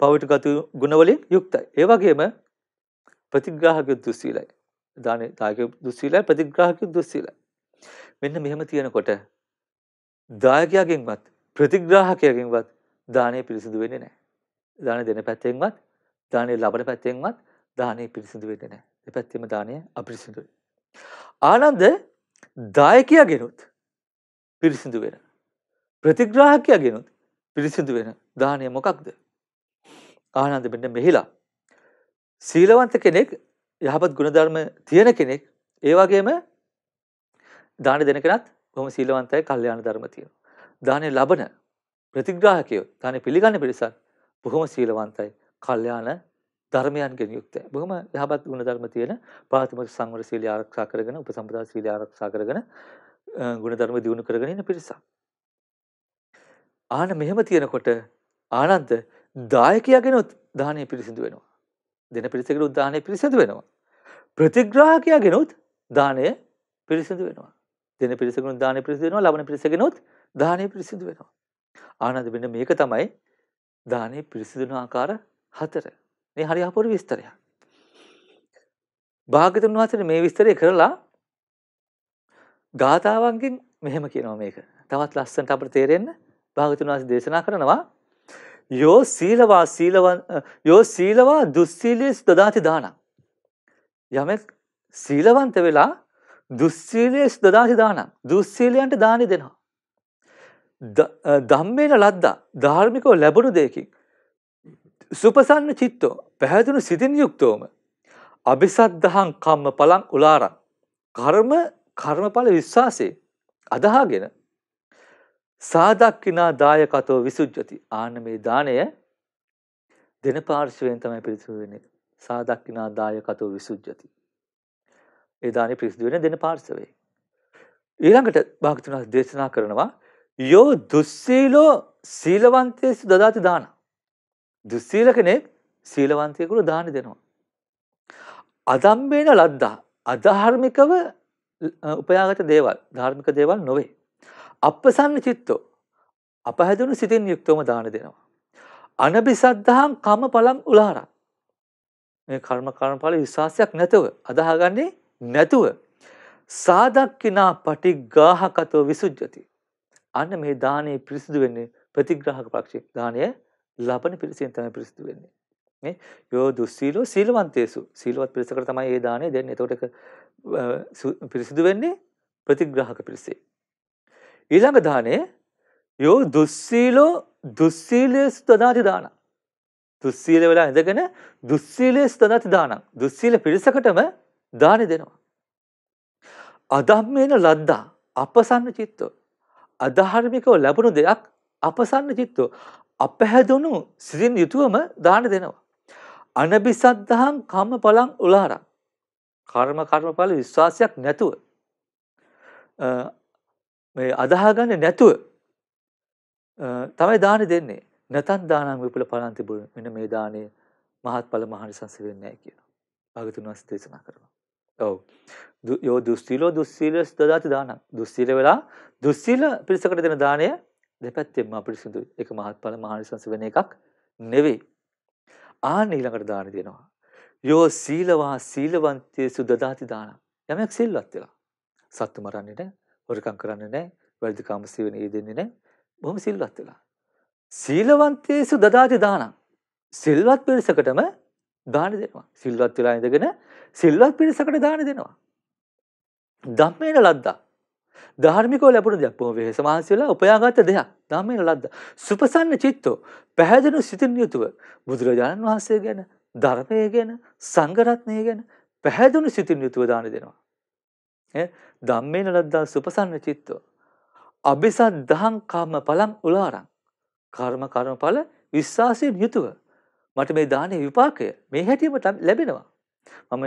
පවිටිගතු ගුණවලින් යුක්තයි. ඒවගේම ප්‍රතිග්‍රාහක දුස්සීලයි. දාන දායක දුස්සීලයි ප්‍රතිග්‍රාහක දුස්සීලයි. මෙන්න මෙහෙම තියෙනකොට දායකයාගෙන්වත් ප්‍රතිග්‍රාහකයගෙන්වත් දානය පිරිසිදු වෙන්නේ නැහැ. දානය දෙන පැත්තෙන්වත් දානය ලබන පැත්තෙන්වත් දානය පිරිසිදු වෙන්නේ නැහැ. දෙපැත්තෙම දානය අපිරිසිදුයි. ආනන්ද දායකයාගෙනුත් පිරිසිදු වෙන. ප්‍රතිග්‍රාහකයාගෙනුත් පිරිසිදු වෙන දානය මොකක්ද? ආනන්ද මෙන්න මෙහිලා. සීලවන්ත කෙනෙක් යහපත් ගුණධර්ම තියෙන කෙනෙක් ඒ වගේම දාන දෙන කෙනත් බොහොම සීලවන්තයි කල්යාණ ධර්ම තියෙනවා. දානේ ලබන ප්‍රතිග්‍රාහකයෝ දානේ පිළිගන්න පිරිසක් බොහොම සීලවන්තයි කල්යාණ ධර්මයන්ගෙන් යුක්තයි. බොහොම යහපත් ගුණ ධර්ම තියෙන ප්‍රාථමික සංවර සීලය ආරක්ෂා කරගෙන උපසම්පදා සීලය ආරක්ෂා කරගෙන ගුණ ධර්ම දියුණු කරගෙන ඉන්න පිරිසක්. ආන මෙහෙම තියෙනකොට ආනන්ද දායකයාගෙනුත් දානය පිරිසිදු වෙනවා. දෙන පිරිසකට උදානය පිරිසිදු වෙනවා. ප්‍රතිග්‍රාහකයාගෙනුත් දානය පිරිසිදු වෙනවා. දෙන පිරිසගෙනුත් දානය පිරිසිදු වෙනවා ලබන පිරිසගෙනුත් දානය පිරිසිදු වෙනවා. ආනන්ද මෙන්න මේක තමයි දානය පිරිසිදු වෙන ආකාර හතර. මේ හරි අපූර්ව විස්තරයක්. භාග්‍යතුන් වහන්සේ මේ විස්තරය කරලා ගාථාවන්ගෙන් මෙහෙම කියනවා මේක. තවත් ලස්සනට අපිට තේරෙන්න භාග්‍යතුන් වහන්සේ දේශනා කරනවා යෝ සීලවා සීලවන් යෝ සීලවා දුස්සීලීස් දදාති දානං. යමෙක් සීලවන්ත වෙලා දුස්සීලයේ දදාසි දානං. දුස්සීලයන්ට දානි දෙනවා. ධම්මේන ලද්දා ධාර්මිකව ලැබුණු දෙයකින් සුපසන්න චිත්තෝ පැහැදුණු සිතින් යුක්තෝම අභිසද්ධහං කම්ම පලං උලාරං කර්ම කර්මඵල විශ්වාසයේ අදහාගෙන සාදක්කිනා දායකතෝ විසුජ්ජති ආන මේ දාණය දෙන පාර්ශවයෙන් තමයි පිළිතුරු වෙන්නේ සාදක්කිනා දායකතෝ විසුජ්ජති ඒ දානේ පිරිසිදු වෙන දෙන පාර්ශවයේ. ඊළඟට භාගතුන් වහන්සේ දේශනා කරනවා යෝ දුස්සීලෝ සීලවන්තේසු දදාති දාන. දුස්සීල කෙනෙක් සීලවන්තයෙකුට දාන දෙනවා. අදම්බේන ලද්දා අධාර්මිකව උපයාගත දේවල් ධාර්මික දේවල් නොවේ. අපසන්න චිත්තෝ අපහැදුණු සිතින් යුක්තවම දාන දෙනවා. අනබිසද්ධහම් කම පලම් උලාරා. මේ කර්ම කර්මඵල විශ්වාසයක් නැතව අදාහගන්නේ නැතුව සාදක්කිනා පටිග්ගාහකතෝ විසුජ්ජති. අන්න මේ දානේ පිරිසිදු වෙන්නේ ප්‍රතිග්‍රාහක පක්ෂේ දානය ලබන පිරිසෙන් තමයි පිරිසිදු වෙන්නේ. මේ යෝ දුස්සීලෝ සීලවන්තේසු සීලවත් පිරිසකට තමයි මේ දානේ දෙන්නේ. එතකොට ඒක පිරිසිදු වෙන්නේ ප්‍රතිග්‍රාහක පිරිසේ. ඊළඟ දානේ යෝ දුස්සීලෝ දුස්සීලේසු තදාති දාන. දුස්සීල වෙලා ඉඳගෙන දුස්සීලේසු තදාති දාන. දුස්සීල පිරිසකටම දානෙ දෙනවා. අධම්මේන ලද්දා අපසන්න චිත්තෝ අධාර්මිකව ලැබුණු දෙයක් අපසන්න චිත්තෝ අපහැදුණු සිරින් යුතුවම දාන දෙනවා. අනබිසද්ධහන් කම්ම පලං උලාරක්. කර්ම කර්මඵල විශ්වාසයක් නැතුව. මේ අදහාගන්න නැතුව තමයි දාන දෙන්නේ නැතත් දානම් විපුල පලන්තිබුණ මෙන මේ දානය මහත් පල මහනිසංස වෙන්නෑ කියලා. භගතුන් වස් දේශනා කරවා. ඔව්. යෝ දුස්සීලෝ දුස්සීලස් දදාති දානං. දුස්සීල වෙලා දුස්සීල පිරිසකට දෙන දාණය දෙපැත්තෙන්ම අපිරිසුදුයි. ඒක මහත්ඵල මහානිසංස වෙන එකක් නෙවෙයි. ආන්න ඊළඟට දාන දෙනවා. යෝ සීලවා සීලවන්තේසු දදාති දානං. යමෙක් සිල්වත් වෙලා සත්තු මරන්නේ නැහැ, හොරකම් කරන්නේ නැහැ, වැරදි කාම සේවනයේ දෙන්නේ නැහැ. බොහොම සිල්වත් වෙලා. සීලවන්තේසු දදාති දානං. සිල්වත් පිරිසකටම දාන දෙනවා. සිල්වත් වෙලා ඉඳගෙන සිල්වත් පිරිසකට දාන දෙනවා. ධම්මේන ලද්දා. ධාර්මිකව ලැබුණු දෙයක්. බොහොම වෙහෙස මහන්සි වෙලා උපයාගත් දෙයක්. ධම්මේන ලද්දා. සුපසන්න චිත්තෝ. පැහැදෙනු සිතින් යුතුව බුදුරජාණන් වහන්සේ ගැන, ධර්මය ගැන, සංඝරත්නය ගැන පැහැදුණු සිතින් යුතුව දාන දෙනවා. ඈ ධම්මේන ලද්දා සුපසන්න චිත්තෝ. අபிසත් දහං කම්ම පලම් උලාරං. කර්ම කර්මඵල විශ්වාසයෙන් යුතුව මට මේ දානේ විපාකය මේ හැටියම ලැබෙනවා. මම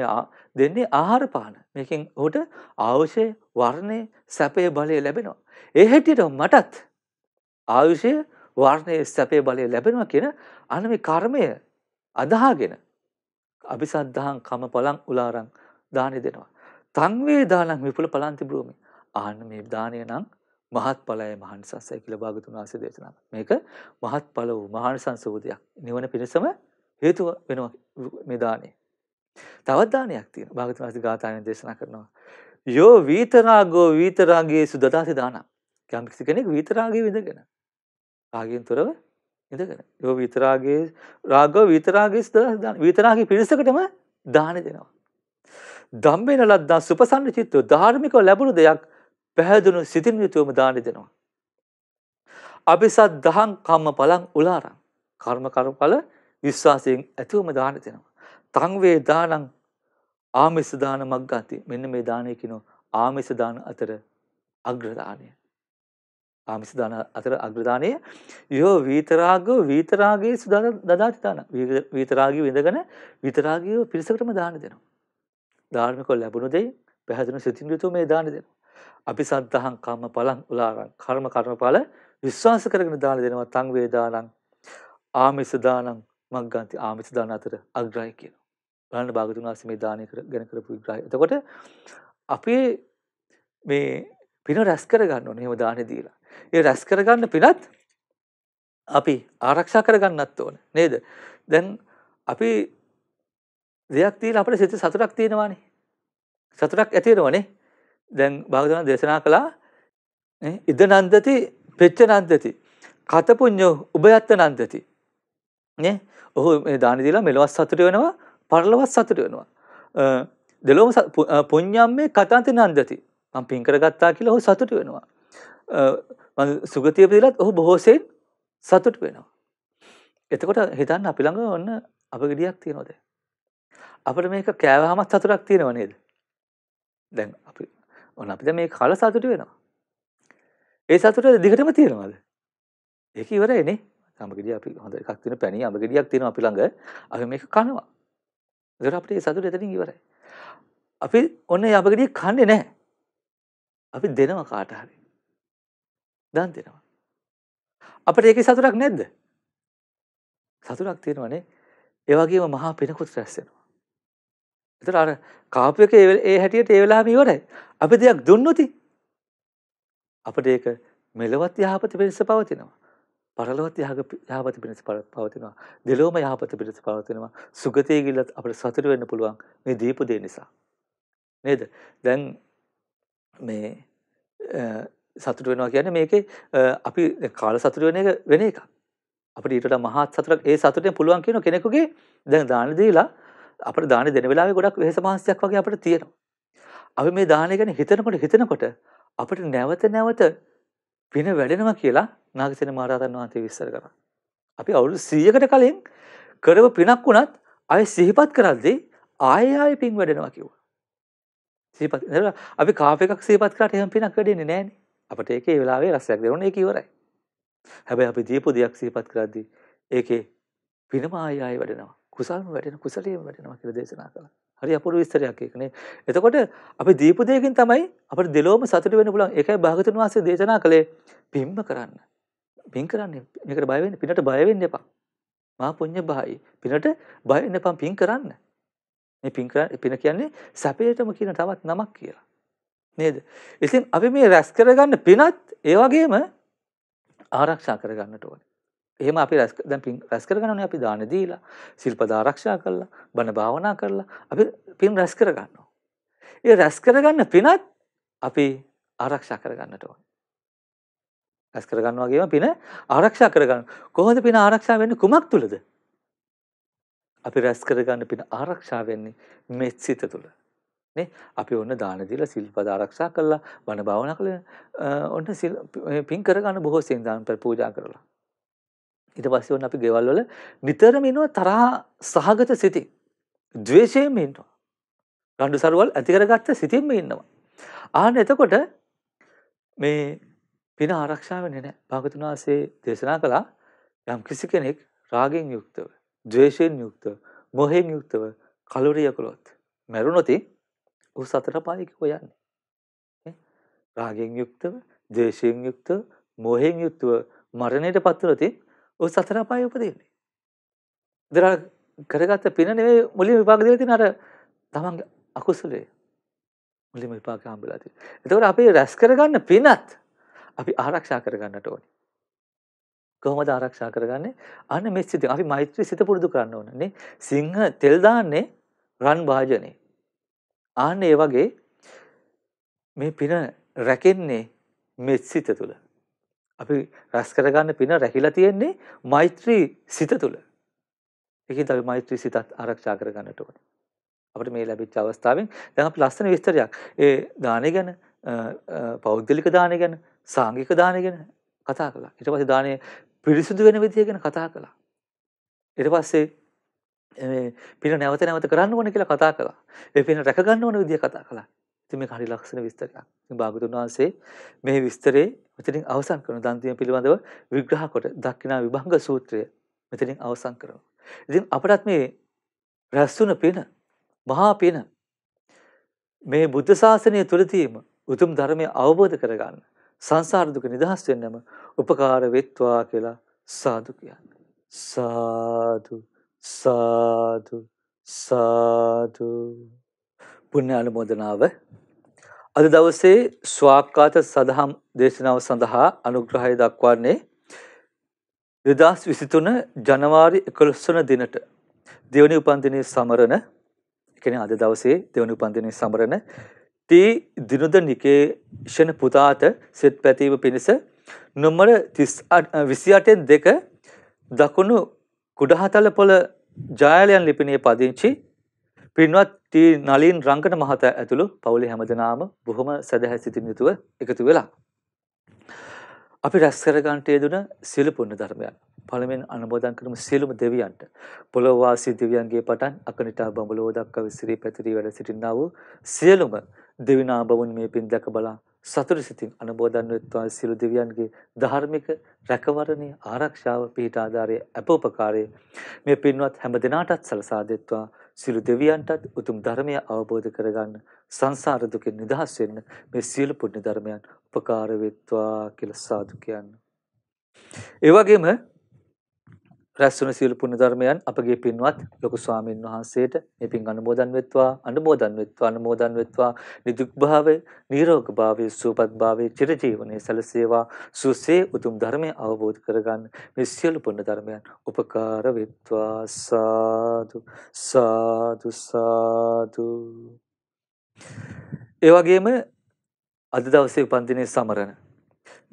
දෙන්නේ ආහාර පාන. මේකෙන් ඔහුට ආයුෂය, වර්ණය, සැපේ බලය ලැබෙනවා. ඒ හැටියට මටත් ආයුෂය, වර්ණය, සැපේ බලය ලැබෙනවා කියන අන්න මේ කර්මය අදාහගෙන අபிසද්ධාං කම පලං උලාරං දානේ දෙනවා. තං වේ දානං විපුල පලන්ති බ්‍රෝමි. ආන්න මේ දානය නම් මහත්ඵලයි මහානිසංසයි කියලා භාගතුන් වහන්සේ දේශනා කරා. මේක මහත්ඵල වූ මහානිසංස වූ දෙයක්. නිවන පිණසම හේතුව වෙනවා මේ දාණය. තවත් දානයක් තියෙනවා. භාගතුන් වහන්සේ ගාථාවෙන් දේශනා කරනවා. යෝ වීතරාගෝ වීතරාගේසු දදාති දාන. යම් කෙනෙක් වීතරාගයේ විඳගෙන රාගයෙන් තොරව ඉඳගෙන යෝ විතරාගේ රාගෝ විතරාගේස් දදාති දාන. විතරාගේ පිණසකටම දාන දෙනවා. ධම්මේන ලද්දා සුපසන්න චිත්තෝ ධාර්මිකව ලැබුණු දෙයක් පැහැදුණු සිතින් යුතුවම දානි දෙනවා. අபிසත් දහං කම්ම පලං උලාරං කර්ම කර්මඵල විශ්වාසයෙන් ඇතුවම දානි දෙනවා. තං වේ දානං ආමිස දාන මග්ගති මෙන්න මේ දානය කියනවා ආමිස දාන අතර අග්‍රදානය. ආමිස දාන අතර අග්‍රදානය යෝ විතරාගෝ විතරාගයේ සුදාන දදාති දාන විතරාගී විඳගෙන විතරාගීව පිරිසකටම දාන දෙනවා. ධාර්මිකව ලැබුණු දෙයින් පැහැදුණු සිතින් යුතුව මේ දාන දෙනවා. අපි සද්ධහං කම්ම පලං උලාරං කර්ම කර්මඵල විශ්වාස කරගෙන දාන දෙනවා තං වේදානං ආමිස දානං මග්ගන්ති ආමිස දාන අතර අග්‍රයි කියනවා. බලන්න භාගතුන් වහන්සේ මේ දානය ගැන කරපු විග්‍රහය. එතකොට අපේ මේ පින රැස් කරගන්න ඕනේ එහෙම දානේ දීලා. ඒ රැස් කරගන්න පිනත් අපි ආරක්ෂා කරගන්නත් ඕන නේද? දැන් අපි දෙයක් දීලා අපිට සිත සතුටක් තියෙනවානේ. සතුටක් ඇති වෙනවනේ. දැන් භාගතුන් දේශනා කළා ඉද නන්දති පෙච්ච නන්දති කතපුඤ්ඤෝ උභයත්ත නන්දති නේ ඔහු මේ දාන දීලා මෙලොවස් සතුට වෙනවා පරලොවස් සතුට වෙනවා දෙලොවම පුඤ්ඤම් මේ කතාන්ති නන්දති මම පින් කරගත්තා කියලා ඔහු සතුට වෙනවා මම සුගතිය පිළිලත් ඔහු බොහෝසෙන් සතුට වෙනවා එතකොට හිතන්න අපි ළඟ ඔන්න අපගඩියක් තියනවාද අපිට මේක කෑවහමත් සතුටක් තියෙනව නේද දැන් අපි ඔන්න අපිට මේ කල සතුට වෙනවා. ඒ සතුට දිගටම තියෙනවද? ඒක ඉවරයිනේ. අඹගෙඩිය අපි හොඳ එකක් තියෙන පැණි අඹගෙඩියක් තියෙනවා අපි ළඟ. අපි මේක කනවා. ඒතර අපිට ඒ සතුට එතනින් ඉවරයි. අපි ඔන්න ඒ අඹගෙඩිය කන්නේ නැහැ. අපි දෙනවා කාට හරි. දන් දෙනවා. අපිට ඒකේ සතුටක් නැද්ද? සතුටක් තියෙනවනේ. ඒ වගේම මහා පිනකුත් රැස් වෙනවා. එතකොට අර කාපු එක ඒ හැටියට ඒ වෙලාවෙම ඉවරයි. අපි දෙයක් දුන්නොති අපිට ඒක මෙලවත් යහපත පිණිස පවතිනවා. පරලොවත් යහපත පිණිස පවතිනවා. දෙලොවම යහපත පිණිස පවතිනවා. සුගතයේ ගිලත් අපිට සතුට වෙන්න පුළුවන් මේ දීපු දේ නිසා. නේද? දැන් මේ සතුට වෙනවා කියන්නේ මේකේ අපි කාල සතුට වෙන එක වෙන එකක්. අපිට ඊට වඩා මහත් සතුටක් ඒ සතුටෙන් පුළුවන් කියන කෙනෙකුගේ දැන් දාන දීලා අපිට දාන දෙන වෙලාවේ ගොඩක් වෙහෙස මහන්සියක් වගේ අපිට තියෙනවා. අපි මේ දාන ගැන හිතනකොට හිතනකොට අපිට නැවත නැවත පින වැඩෙනවා කියලා නාගසේන මහරහතන් වහන්සේ විස්තර කරා. අපි අවුරුදු 100කට කලින් කරව පිනක් වුණත් අය සිහිපත් කරද්දී ආයෙ ආයෙ පින් වැඩෙනවා කිව්වා. සිහිපත් අපි කාෆ් එකක් සිහිපත් කරාට එහෙම පිනක් වැඩෙන්නේ නැහනේ. අපිට ඒකේ ඒ වෙලාවේ රසයක් දෙනුනේ ඒක ඉවරයි. හැබැයි අපි දීපු දෙයක් සිහිපත් කරද්දී ඒකේ පිනම ආයෙ ආයෙ වැඩෙනවා. කුසල්ම වැටෙන කුසලයෙන් වැටෙනවා කියලා දේශනා කළා. හරි අපූර්ව විස්තරයක් ඒකනේ. එතකොට අපි දීපු දෙයකින් තමයි අපිට දෙලොවම සතුට වෙන්න පුළුවන්. ඒකයි භාගතුන් වහන්සේ දේශනා කළේ පින්ම කරන්න. පින් කරන්න. මේකට බය වෙන්න, පිනට බය වෙන්න එපා. මහා පුණ්‍ය බහයි. පිනට බය වෙන්න එපා පින් කරන්න. මේ පින් කරන්නේ පින කියන්නේ සැපයටම කියන තවත් නමක් කියලා. නේද? ඉතින් අපි මේ රැස් කරගන්න පිනත් ඒ වගේම ආරක්ෂා කරගන්නට ඕනේ. එහෙම අපි රැස් දැන් පින් රැස් කරගන්නනේ අපි දාන දීලා සිල්පද ආරක්ෂා කළා බණ භාවනා කරලා අපි පින් රැස් කරගන්නවා. ඒ රැස් කරගන්න පිනත් අපි ආරක්ෂා කරගන්නට ඕනේ. රැස් කරගන්නවා කියම පින ආරක්ෂා කරගන්න. කොහොමද පින ආරක්ෂා වෙන්නේ කුමක් තුලද? අපි රැස් කරගන්න පින ආරක්ෂා වෙන්නේ මෙත් සිත තුල. නේ අපි ඔන්න දාන දීලා සිල්පද ආරක්ෂා කළා බණ භාවනා කළා ඔන්න පින් කරගන්න බොහෝ සෙන් දාන පූජා කරලා ඊට පස්සේ ඔන්න අපි ගෙවල් වල නිතරම ඉනවා තරහ සහගත සිතින් ද්වේෂයෙන්ම ඉන්නවා. රණ්ඩු සරුවල් ඇති කරගත්ත සිතින්ම ඉන්නවා. ආන්න එතකොට මේ පින ආරක්ෂා වෙන්නේ නැහැ. භාගතුන් වහන්සේ දේශනා කළා යම් කිසි කෙනෙක් රාගෙන් යුක්තව, ද්වේෂයෙන් යුක්තව, මොහෙන් යුක්තව කලුරිය කළොත් මැරුණොත් ඌ සතර පායක හොයන්නේ. රාගෙන් යුක්තව, ද්වේෂයෙන් යුක්තව, මොහෙන් යුක්තව මරණයට පත් වුණොත් ඔය සතර අපායේ උපදින්නේ. දරා කරගත්ත පින නෙවෙයි මුලින්ම විපාක දෙලා තියෙන අර තමන්ගේ අකුසලයේ මුලින්ම විපාක හම්බලා තියෙනවා. ඒතකොට අපි රැස් කරගන්න පිනත් අපි ආරක්ෂා කරගන්නට ඕනේ. කොහොමද ආරක්ෂා කරගන්නේ? අන්න මේ සිත අපි මෛත්‍රී සිත පුරුදු කරන්න ඕනනේ. සිංහ තෙල් දාන්නේ රන් භාජනේ. ආන්න ඒ වගේ මේ පින රැකෙන්නේ මේ සිත තුළ. අපි රැස් කරගන්න පින රැකිලා තියෙන්නේ මෛත්‍රී සිත තුළ. ඒකෙන් අපි මෛත්‍රී සිතත් ආරක්ෂා කරගන්නට ඕනේ. අපිට මේ ලැබිච්ච අවස්ථාවෙන් දැන් අපි ලස්සන විස්තරයක් ඒ දාණය ගැන පෞද්ගලික දාණය ගැන සාංගික දාණය ගැන කතා කළා. ඊට පස්සේ දාණය පිරිසුදු වෙන විදිය ගැන කතා කළා. ඊට පස්සේ මේ පින නැවත නැවත කරන්න ඕනේ කියලා කතා කළා. ඒ පින රැක ගන්න ඕන විදිය කතා කළා. ඉතින් මේක හරි ලක්ෂණ විස්තරයක්. ඉතින් භාගතුන් වහන්සේ මේ විස්තරේ මෙතනින් අවසන් කරන දන්තිම පිළිබඳව විග්‍රහ කොට දක්ෂිනා විභංග සූත්‍රය මෙතනින් අවසන් කරනවා. ඉතින් අපටත් මේ රැස්තුන පින මහා පින මේ බුද්ධ ශාසනය තුළදීම උතුම් ධර්මය අවබෝධ කරගන්න සංසාර දුක නිදහස් වෙන්නම උපකාර වෙත්වා කියලා සාදු කියන්න. සාදු සාදු සාදු පුණ්‍ය අනුමෝදනාව අද දවසේ ස්වාක්කාත සදහම් දේශනාව සඳහා අනුග්‍රහය දක්වන්නේ 2023 ජනවාරි 11 වන දිනට දෙවනි උපන්දිනයේ සමරන කියන්නේ අද දවසේ දෙවනි උපන්දිනයේ සමරන තී දිනුද නිකේෂණ පුතාට සෙත් පැතීම පිණිස නොම්බර 38 28 2 දකුණු කුඩහතල පොළ ජායලයන් ලිපිණියේ පදිංචි පින්වත් ටී නලින් රංගන මහතා ඇතුළු පවුලේ හැමදෙනාම බොහොම සැදැහැ සිතින් යුතුව එකතු වෙලා. අපි රැස් කරගන්නට යෙදුන සියලු පුණ්‍ය ධර්මයන් පළමෙන් අනුමෝදන් කරමු සියලුම දෙවියන්ට. පොළොව වාසී දෙවියන්ගේ පටන් අකනිටා බඹලෝ දක්වා විසිරී පැතිරී වැඩ සිටිනා වූ සියලුම දෙවිනා බවුන් මේ පින් දැක බලා සතුට සිතින් අනුමෝදන් වෙත්වා සියලු දෙවියන්ගේ ධාර්මික රැකවරණය ආරක්ෂාව පිහිට ආධාරය අප උපකාරය මේ පින්වත් හැම දිනාටත් සලසා දෙත්වා සියලු දෙවියන්ටත් උතුම් ධර්මය අවබෝධ කරගන්න සංසාර දුකෙන් නිදහස් වෙන්න මේ සියලු පුණ්‍ය ධර්මයන් උපකාර වෙත්වා කියලා සාදු කියන්න. ඒ වගේම රැස් වුණු සියලු පුණ්‍ය ධර්මයන් අපගේ පින්වත් ලොකු ස්වාමීන් වහන්සේට මේ පින් අනුමෝදන් වෙත්වා අනුමෝදන් වෙත්වා අනුමෝදන් වෙත්වා නිදුක් භාවයේ නිරෝග භාවයේ සුවපත් භාවයේ චිරජීවනයේ සැලසේවා සුසේ උතුම් ධර්මය අවබෝධ කරගන්න මේ සියලු පුණ්‍ය ධර්මයන් උපකාර වෙත්වා සාදු සාදු සාදු ඒ වගේම අද දවසේ උපන් දිනේ සමරන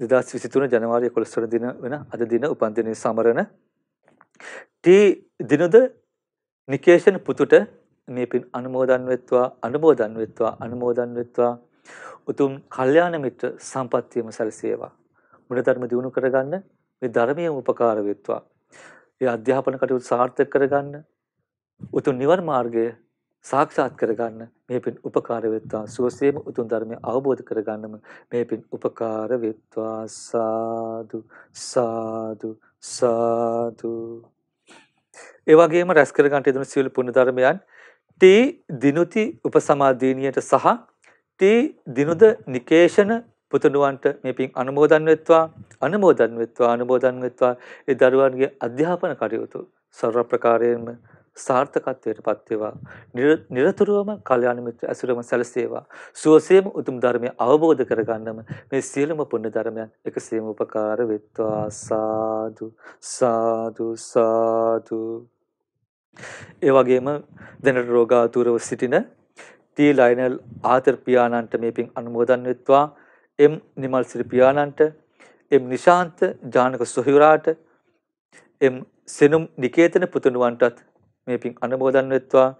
2023 ජනවාරි 11 වෙනි දින වෙන අද දින උපන් දිනේ සමරන ටී දිනද නිකේෂන් පුතුට මේ පින් අනුමෝදන් වෙත්වා අනුමෝදන් වෙත්වා අනුමෝදන් වෙත්වා උතුම් කල්යාණ මිත්‍ර සම්පත්තියම සැලසේවා මුණ ධර්ම දිනු කරගන්න මේ ධර්මයේම උපකාර වෙත්වා ඒ අධ්‍යාපන කටයුතු සාර්ථක කරගන්න උතුම් නිවන් මාර්ගය සාක්ෂාත් කරගන්න මේ පින් උපකාර වෙත්වා සුවසේම උතුම් ධර්මය අවබෝධ කරගන්නම මේ පින් උපකාර වෙත්වා සාදු සාදු සාදු ඒ වගේම රැස් කර ගන්නට යන සියලු පුණ්‍ය ධර්මයන් ටී දිනුති උපසමාදීනියට සහ ටී දිනුද නිකේෂණ පුතුණුවන්ට මේ පින් අනුමෝදන් වෙත්වා අනුමෝදන් වෙත්වා අනුමෝදන් වෙත්වා ඒ දරුවන්ගේ අධ්‍යාපන කටයුතු සර්ව ප්‍රකාරයෙන්ම සාර්ථකත්වයට පත්වේවා නිරතුරුවම කල්යාණ මිත්‍ර ඇසුරම සැලසේවා සුවසේම උතුම් ධර්මය අවබෝධ කරගන්නම මේ සියලුම පුණ්‍ය ධර්මයන් එකසේම උපකාර වෙත්වා සාදු සාදු සාදු ඒ වගේම දැනට රෝගාතුරව සිටින ටී ලයිනල් ආතර් පියාණන්ට මේ පින් අනුමෝදන් වෙත්වා එම් නිමල් සිරි පියාණන්ට එම් නිශාන්ත ජානක සොහිවරාට එම් සෙනුම් නිකේතන පුතුණුවන්ටත් මේ පින් අනුමෝදන් වෙත්වා.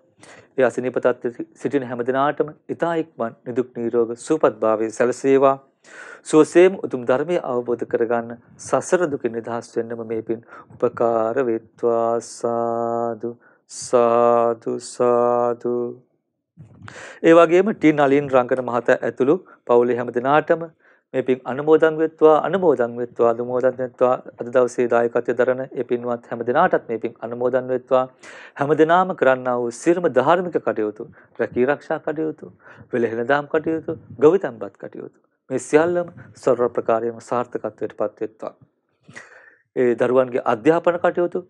ඒ අසනීප තත්ත්වයේ සිටින හැම දිනාටම ඊතා ඉක්මන් නිදුක් නිරෝග සුවපත් භාවයේ සැලසේවා. සුවසේම උතුම් ධර්මය අවබෝධ කරගන්න සසර දුකින් නිදහස් වෙන්නම මේ පින් උපකාර වෙත්වා සාදු සාදු සාදු. ඒ වගේම ටී නලින් රංගන මහතා ඇතුළු පවුලේ හැම දිනාටම මේ පින් අනුමෝදන් වෙත්වා අනුමෝදන් වෙත්වා අනුමෝදන් වෙත්වා අද දවසේ දායකත්වයෙන් දරන ඒ පින්වත් හැම දිනාටත් මේ පින් අනුමෝදන් වෙත්වා හැම දිනාම කරන්නා වූ සියලුම ධාර්මික කටයුතු රැකී ආරක්ෂා කටයුතු වෙලහෙළදාම් කටයුතු ගවිතම්පත් කටයුතු මේ සියල්ලම සර්ව ප්‍රකාරයෙන්ම සාර්ථකත්වයට පත් වෙත්වා ඒ දරුවන්ගේ අධ්‍යාපන කටයුතු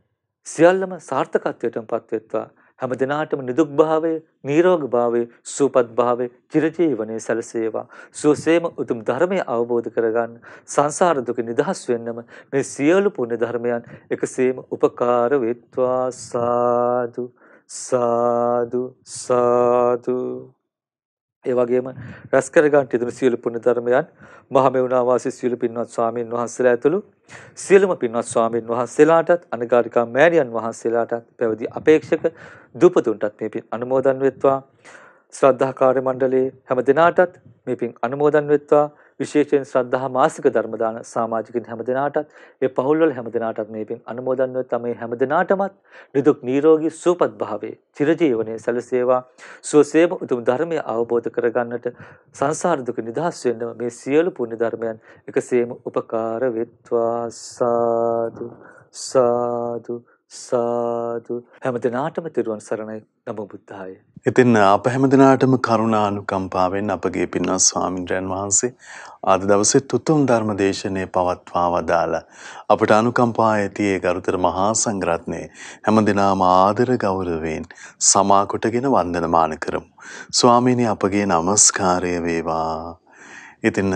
සියල්ලම සාර්ථකත්වයටම පත් වෙත්වා හැම දිනාටම නිදුක් භාවය, නිරෝග භාවය, සුවපත් භාවය, චිරජීවනයේ සැලසේවා. සුවසේම උතුම් ධර්මය අවබෝධ කරගන්න, සංසාර දුක නිදහස් වෙන්නම මේ සියලු පුණ්‍ය ධර්මයන් එකසේම උපකාර වෙත්වා සාදු සාදු සාදු ඒ වගේම රැස් කර ගන්නට ඉදෙන සියලු පුණ්‍ය ධර්මයන් මහමෙවුනා වාසී සියලු පින්වත් ස්වාමීන් වහන්සේලා ඇතුළු සියලුම පින්වත් ස්වාමීන් වහන්සේලාටත් අනගාരികා මෑණියන් වහන්සේලාටත් පැවිදි අපේක්ෂක දූපතුන්ටත් මේ පින් අනුමෝදන් වෙත්වා ශ්‍රද්ධාකාර්ය මණ්ඩලයේ හැම දිනාටත් මේ පින් අනුමෝදන් වෙත්වා විශේෂයෙන් ශ්‍රද්ධා මාසික ධර්ම දාන සමාජිකින් හැමදෙනාටත් ඒ පහුල් වල හැමදෙනාටත් මේ පින් අනුමෝදන් වේ තමයි හැමදෙනාටමත් නිදුක් නිරෝගී සුවපත් භාවයේ චිරජීවනයේ සැලසේවා සුවසේම උතුම් ධර්මය අවබෝධ කරගන්නට සංසාර දුක නිදහස් වෙන්න මේ සියලු පුණ්‍ය ධර්මයන් එකසේම උපකාර වෙත්වා සාදු සාදු සාදු හැම දිනාටම තිරුවන් සරණයි නමෝ බුද්ධාය. ඉතින් අප හැම දිනාටම කරුණානුකම්පාවෙන් අපගේ පින්වත් ස්වාමින්ද්‍රයන් වහන්සේ ආද දවසේ තුතුම් ධර්ම දේශනේ පවත්වා වදාලා අපට අනුකම්පා ඇති ඒ ගරුතර මහා සංඝරත්නයේ හැම දිනාම ආදර ගෞරවයෙන් සමා කොටගෙන වන්දනමාන කරමු. ස්වාමීනි අපගේ নমස්කාරය වේවා. ඉතින්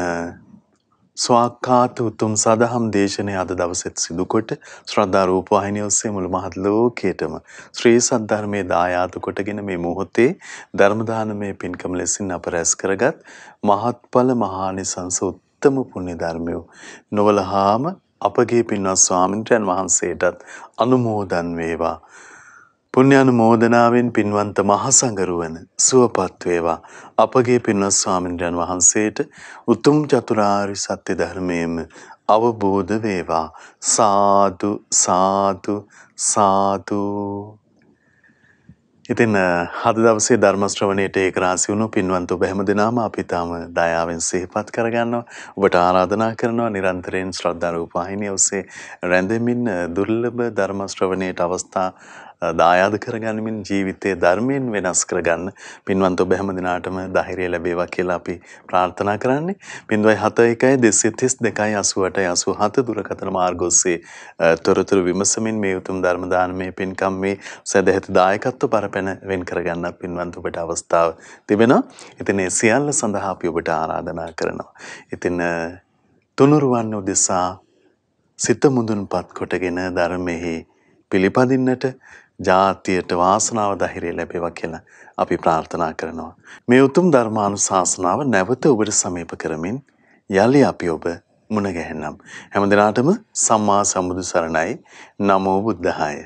ස්වාක්ඛාත උතුම් සදහම් දේශනය අද දවසෙත් සිදුකොට ශ්‍රද්ධා රූපවාහිනිය ඔස්සේ මුළු මහත් ලෝකයටම ශ්‍රී සද්ධර්මයේ දායාද කොටගෙන මේ මොහොතේ ධර්ම දානමය පින්කම ලෙසින් අප රැස් කරගත් මහත්ඵල මහානිසංස උත්තම පුණ්‍ය ධර්මය නොවලහාම අපගේ පින්වත් ස්වාමින්ත්‍රයන් වහන්සේටත් අනුමෝදන් වේවා පුණ්‍යානුමෝදනාවෙන් පින්වන්ත මහසඟරුවන සුවපත් වේවා අපගේ පින්වත් ස්වාමින්ද්‍රයන් වහන්සේට උතුම් චතුරාර්ය සත්‍ය ධර්මයේම අවබෝධ වේවා සාදු සාදු සාදු ඉතින් හද දවසේ ධර්ම ශ්‍රවණයට ඒකරාශී වුණු පින්වන්ත ඔබ හැම දිනම අපි තාම දයාවෙන් සිහිපත් කරගන්නවා. ඔබට ආරාධනා කරනවා නිරන්තරයෙන් ශ්‍රද්ධා රූපවාහිනිය ඔස්සේ රැඳෙමින් දුර්ලභ ධර්ම ශ්‍රවණයට අවස්ථා දායාද කරගන්නමින් ජීවිතයේ ධර්මයෙන් වෙනස් කරගන්න පින්වන්ත ඔබ හැම දිනාටම ධෛර්යය ලැබේවා කියලා අපි ප්‍රාර්ථනා කරන්නේ 0.71 දුරකථන මාර්ගෝස්සේ තොරතුරු විමසමින් මේ උතුම් ධර්ම දානමේ පින්කම් මේ සදැහැති දායකත්ව පරපැන වෙන් කරගන්න පින්වන්ත ඔබට අවස්ථාව තිබෙනවා. ඉතින් ඒ සියල්ල සඳහා අපි ඔබට ආරාධනා කරනවා. ඉතින් තුනුරුවන් උදෙසා සිත මුදුන්පත් කොටගෙන ධර්මෙහි පිළිපදින්නට ජාතියට වාසනාව ධෛර්යය ලැබේවා කියලා අපි ප්‍රාර්ථනා කරනවා. මේ උතුම් ධර්මානුශාසනාව නැවත ඔබට සමීප කරමින් යලි අපි ඔබ මුණ ගැහෙනම් හැම දිනාටම සම්මා සම්බුදු සරණයි නමෝ බුද්ධාය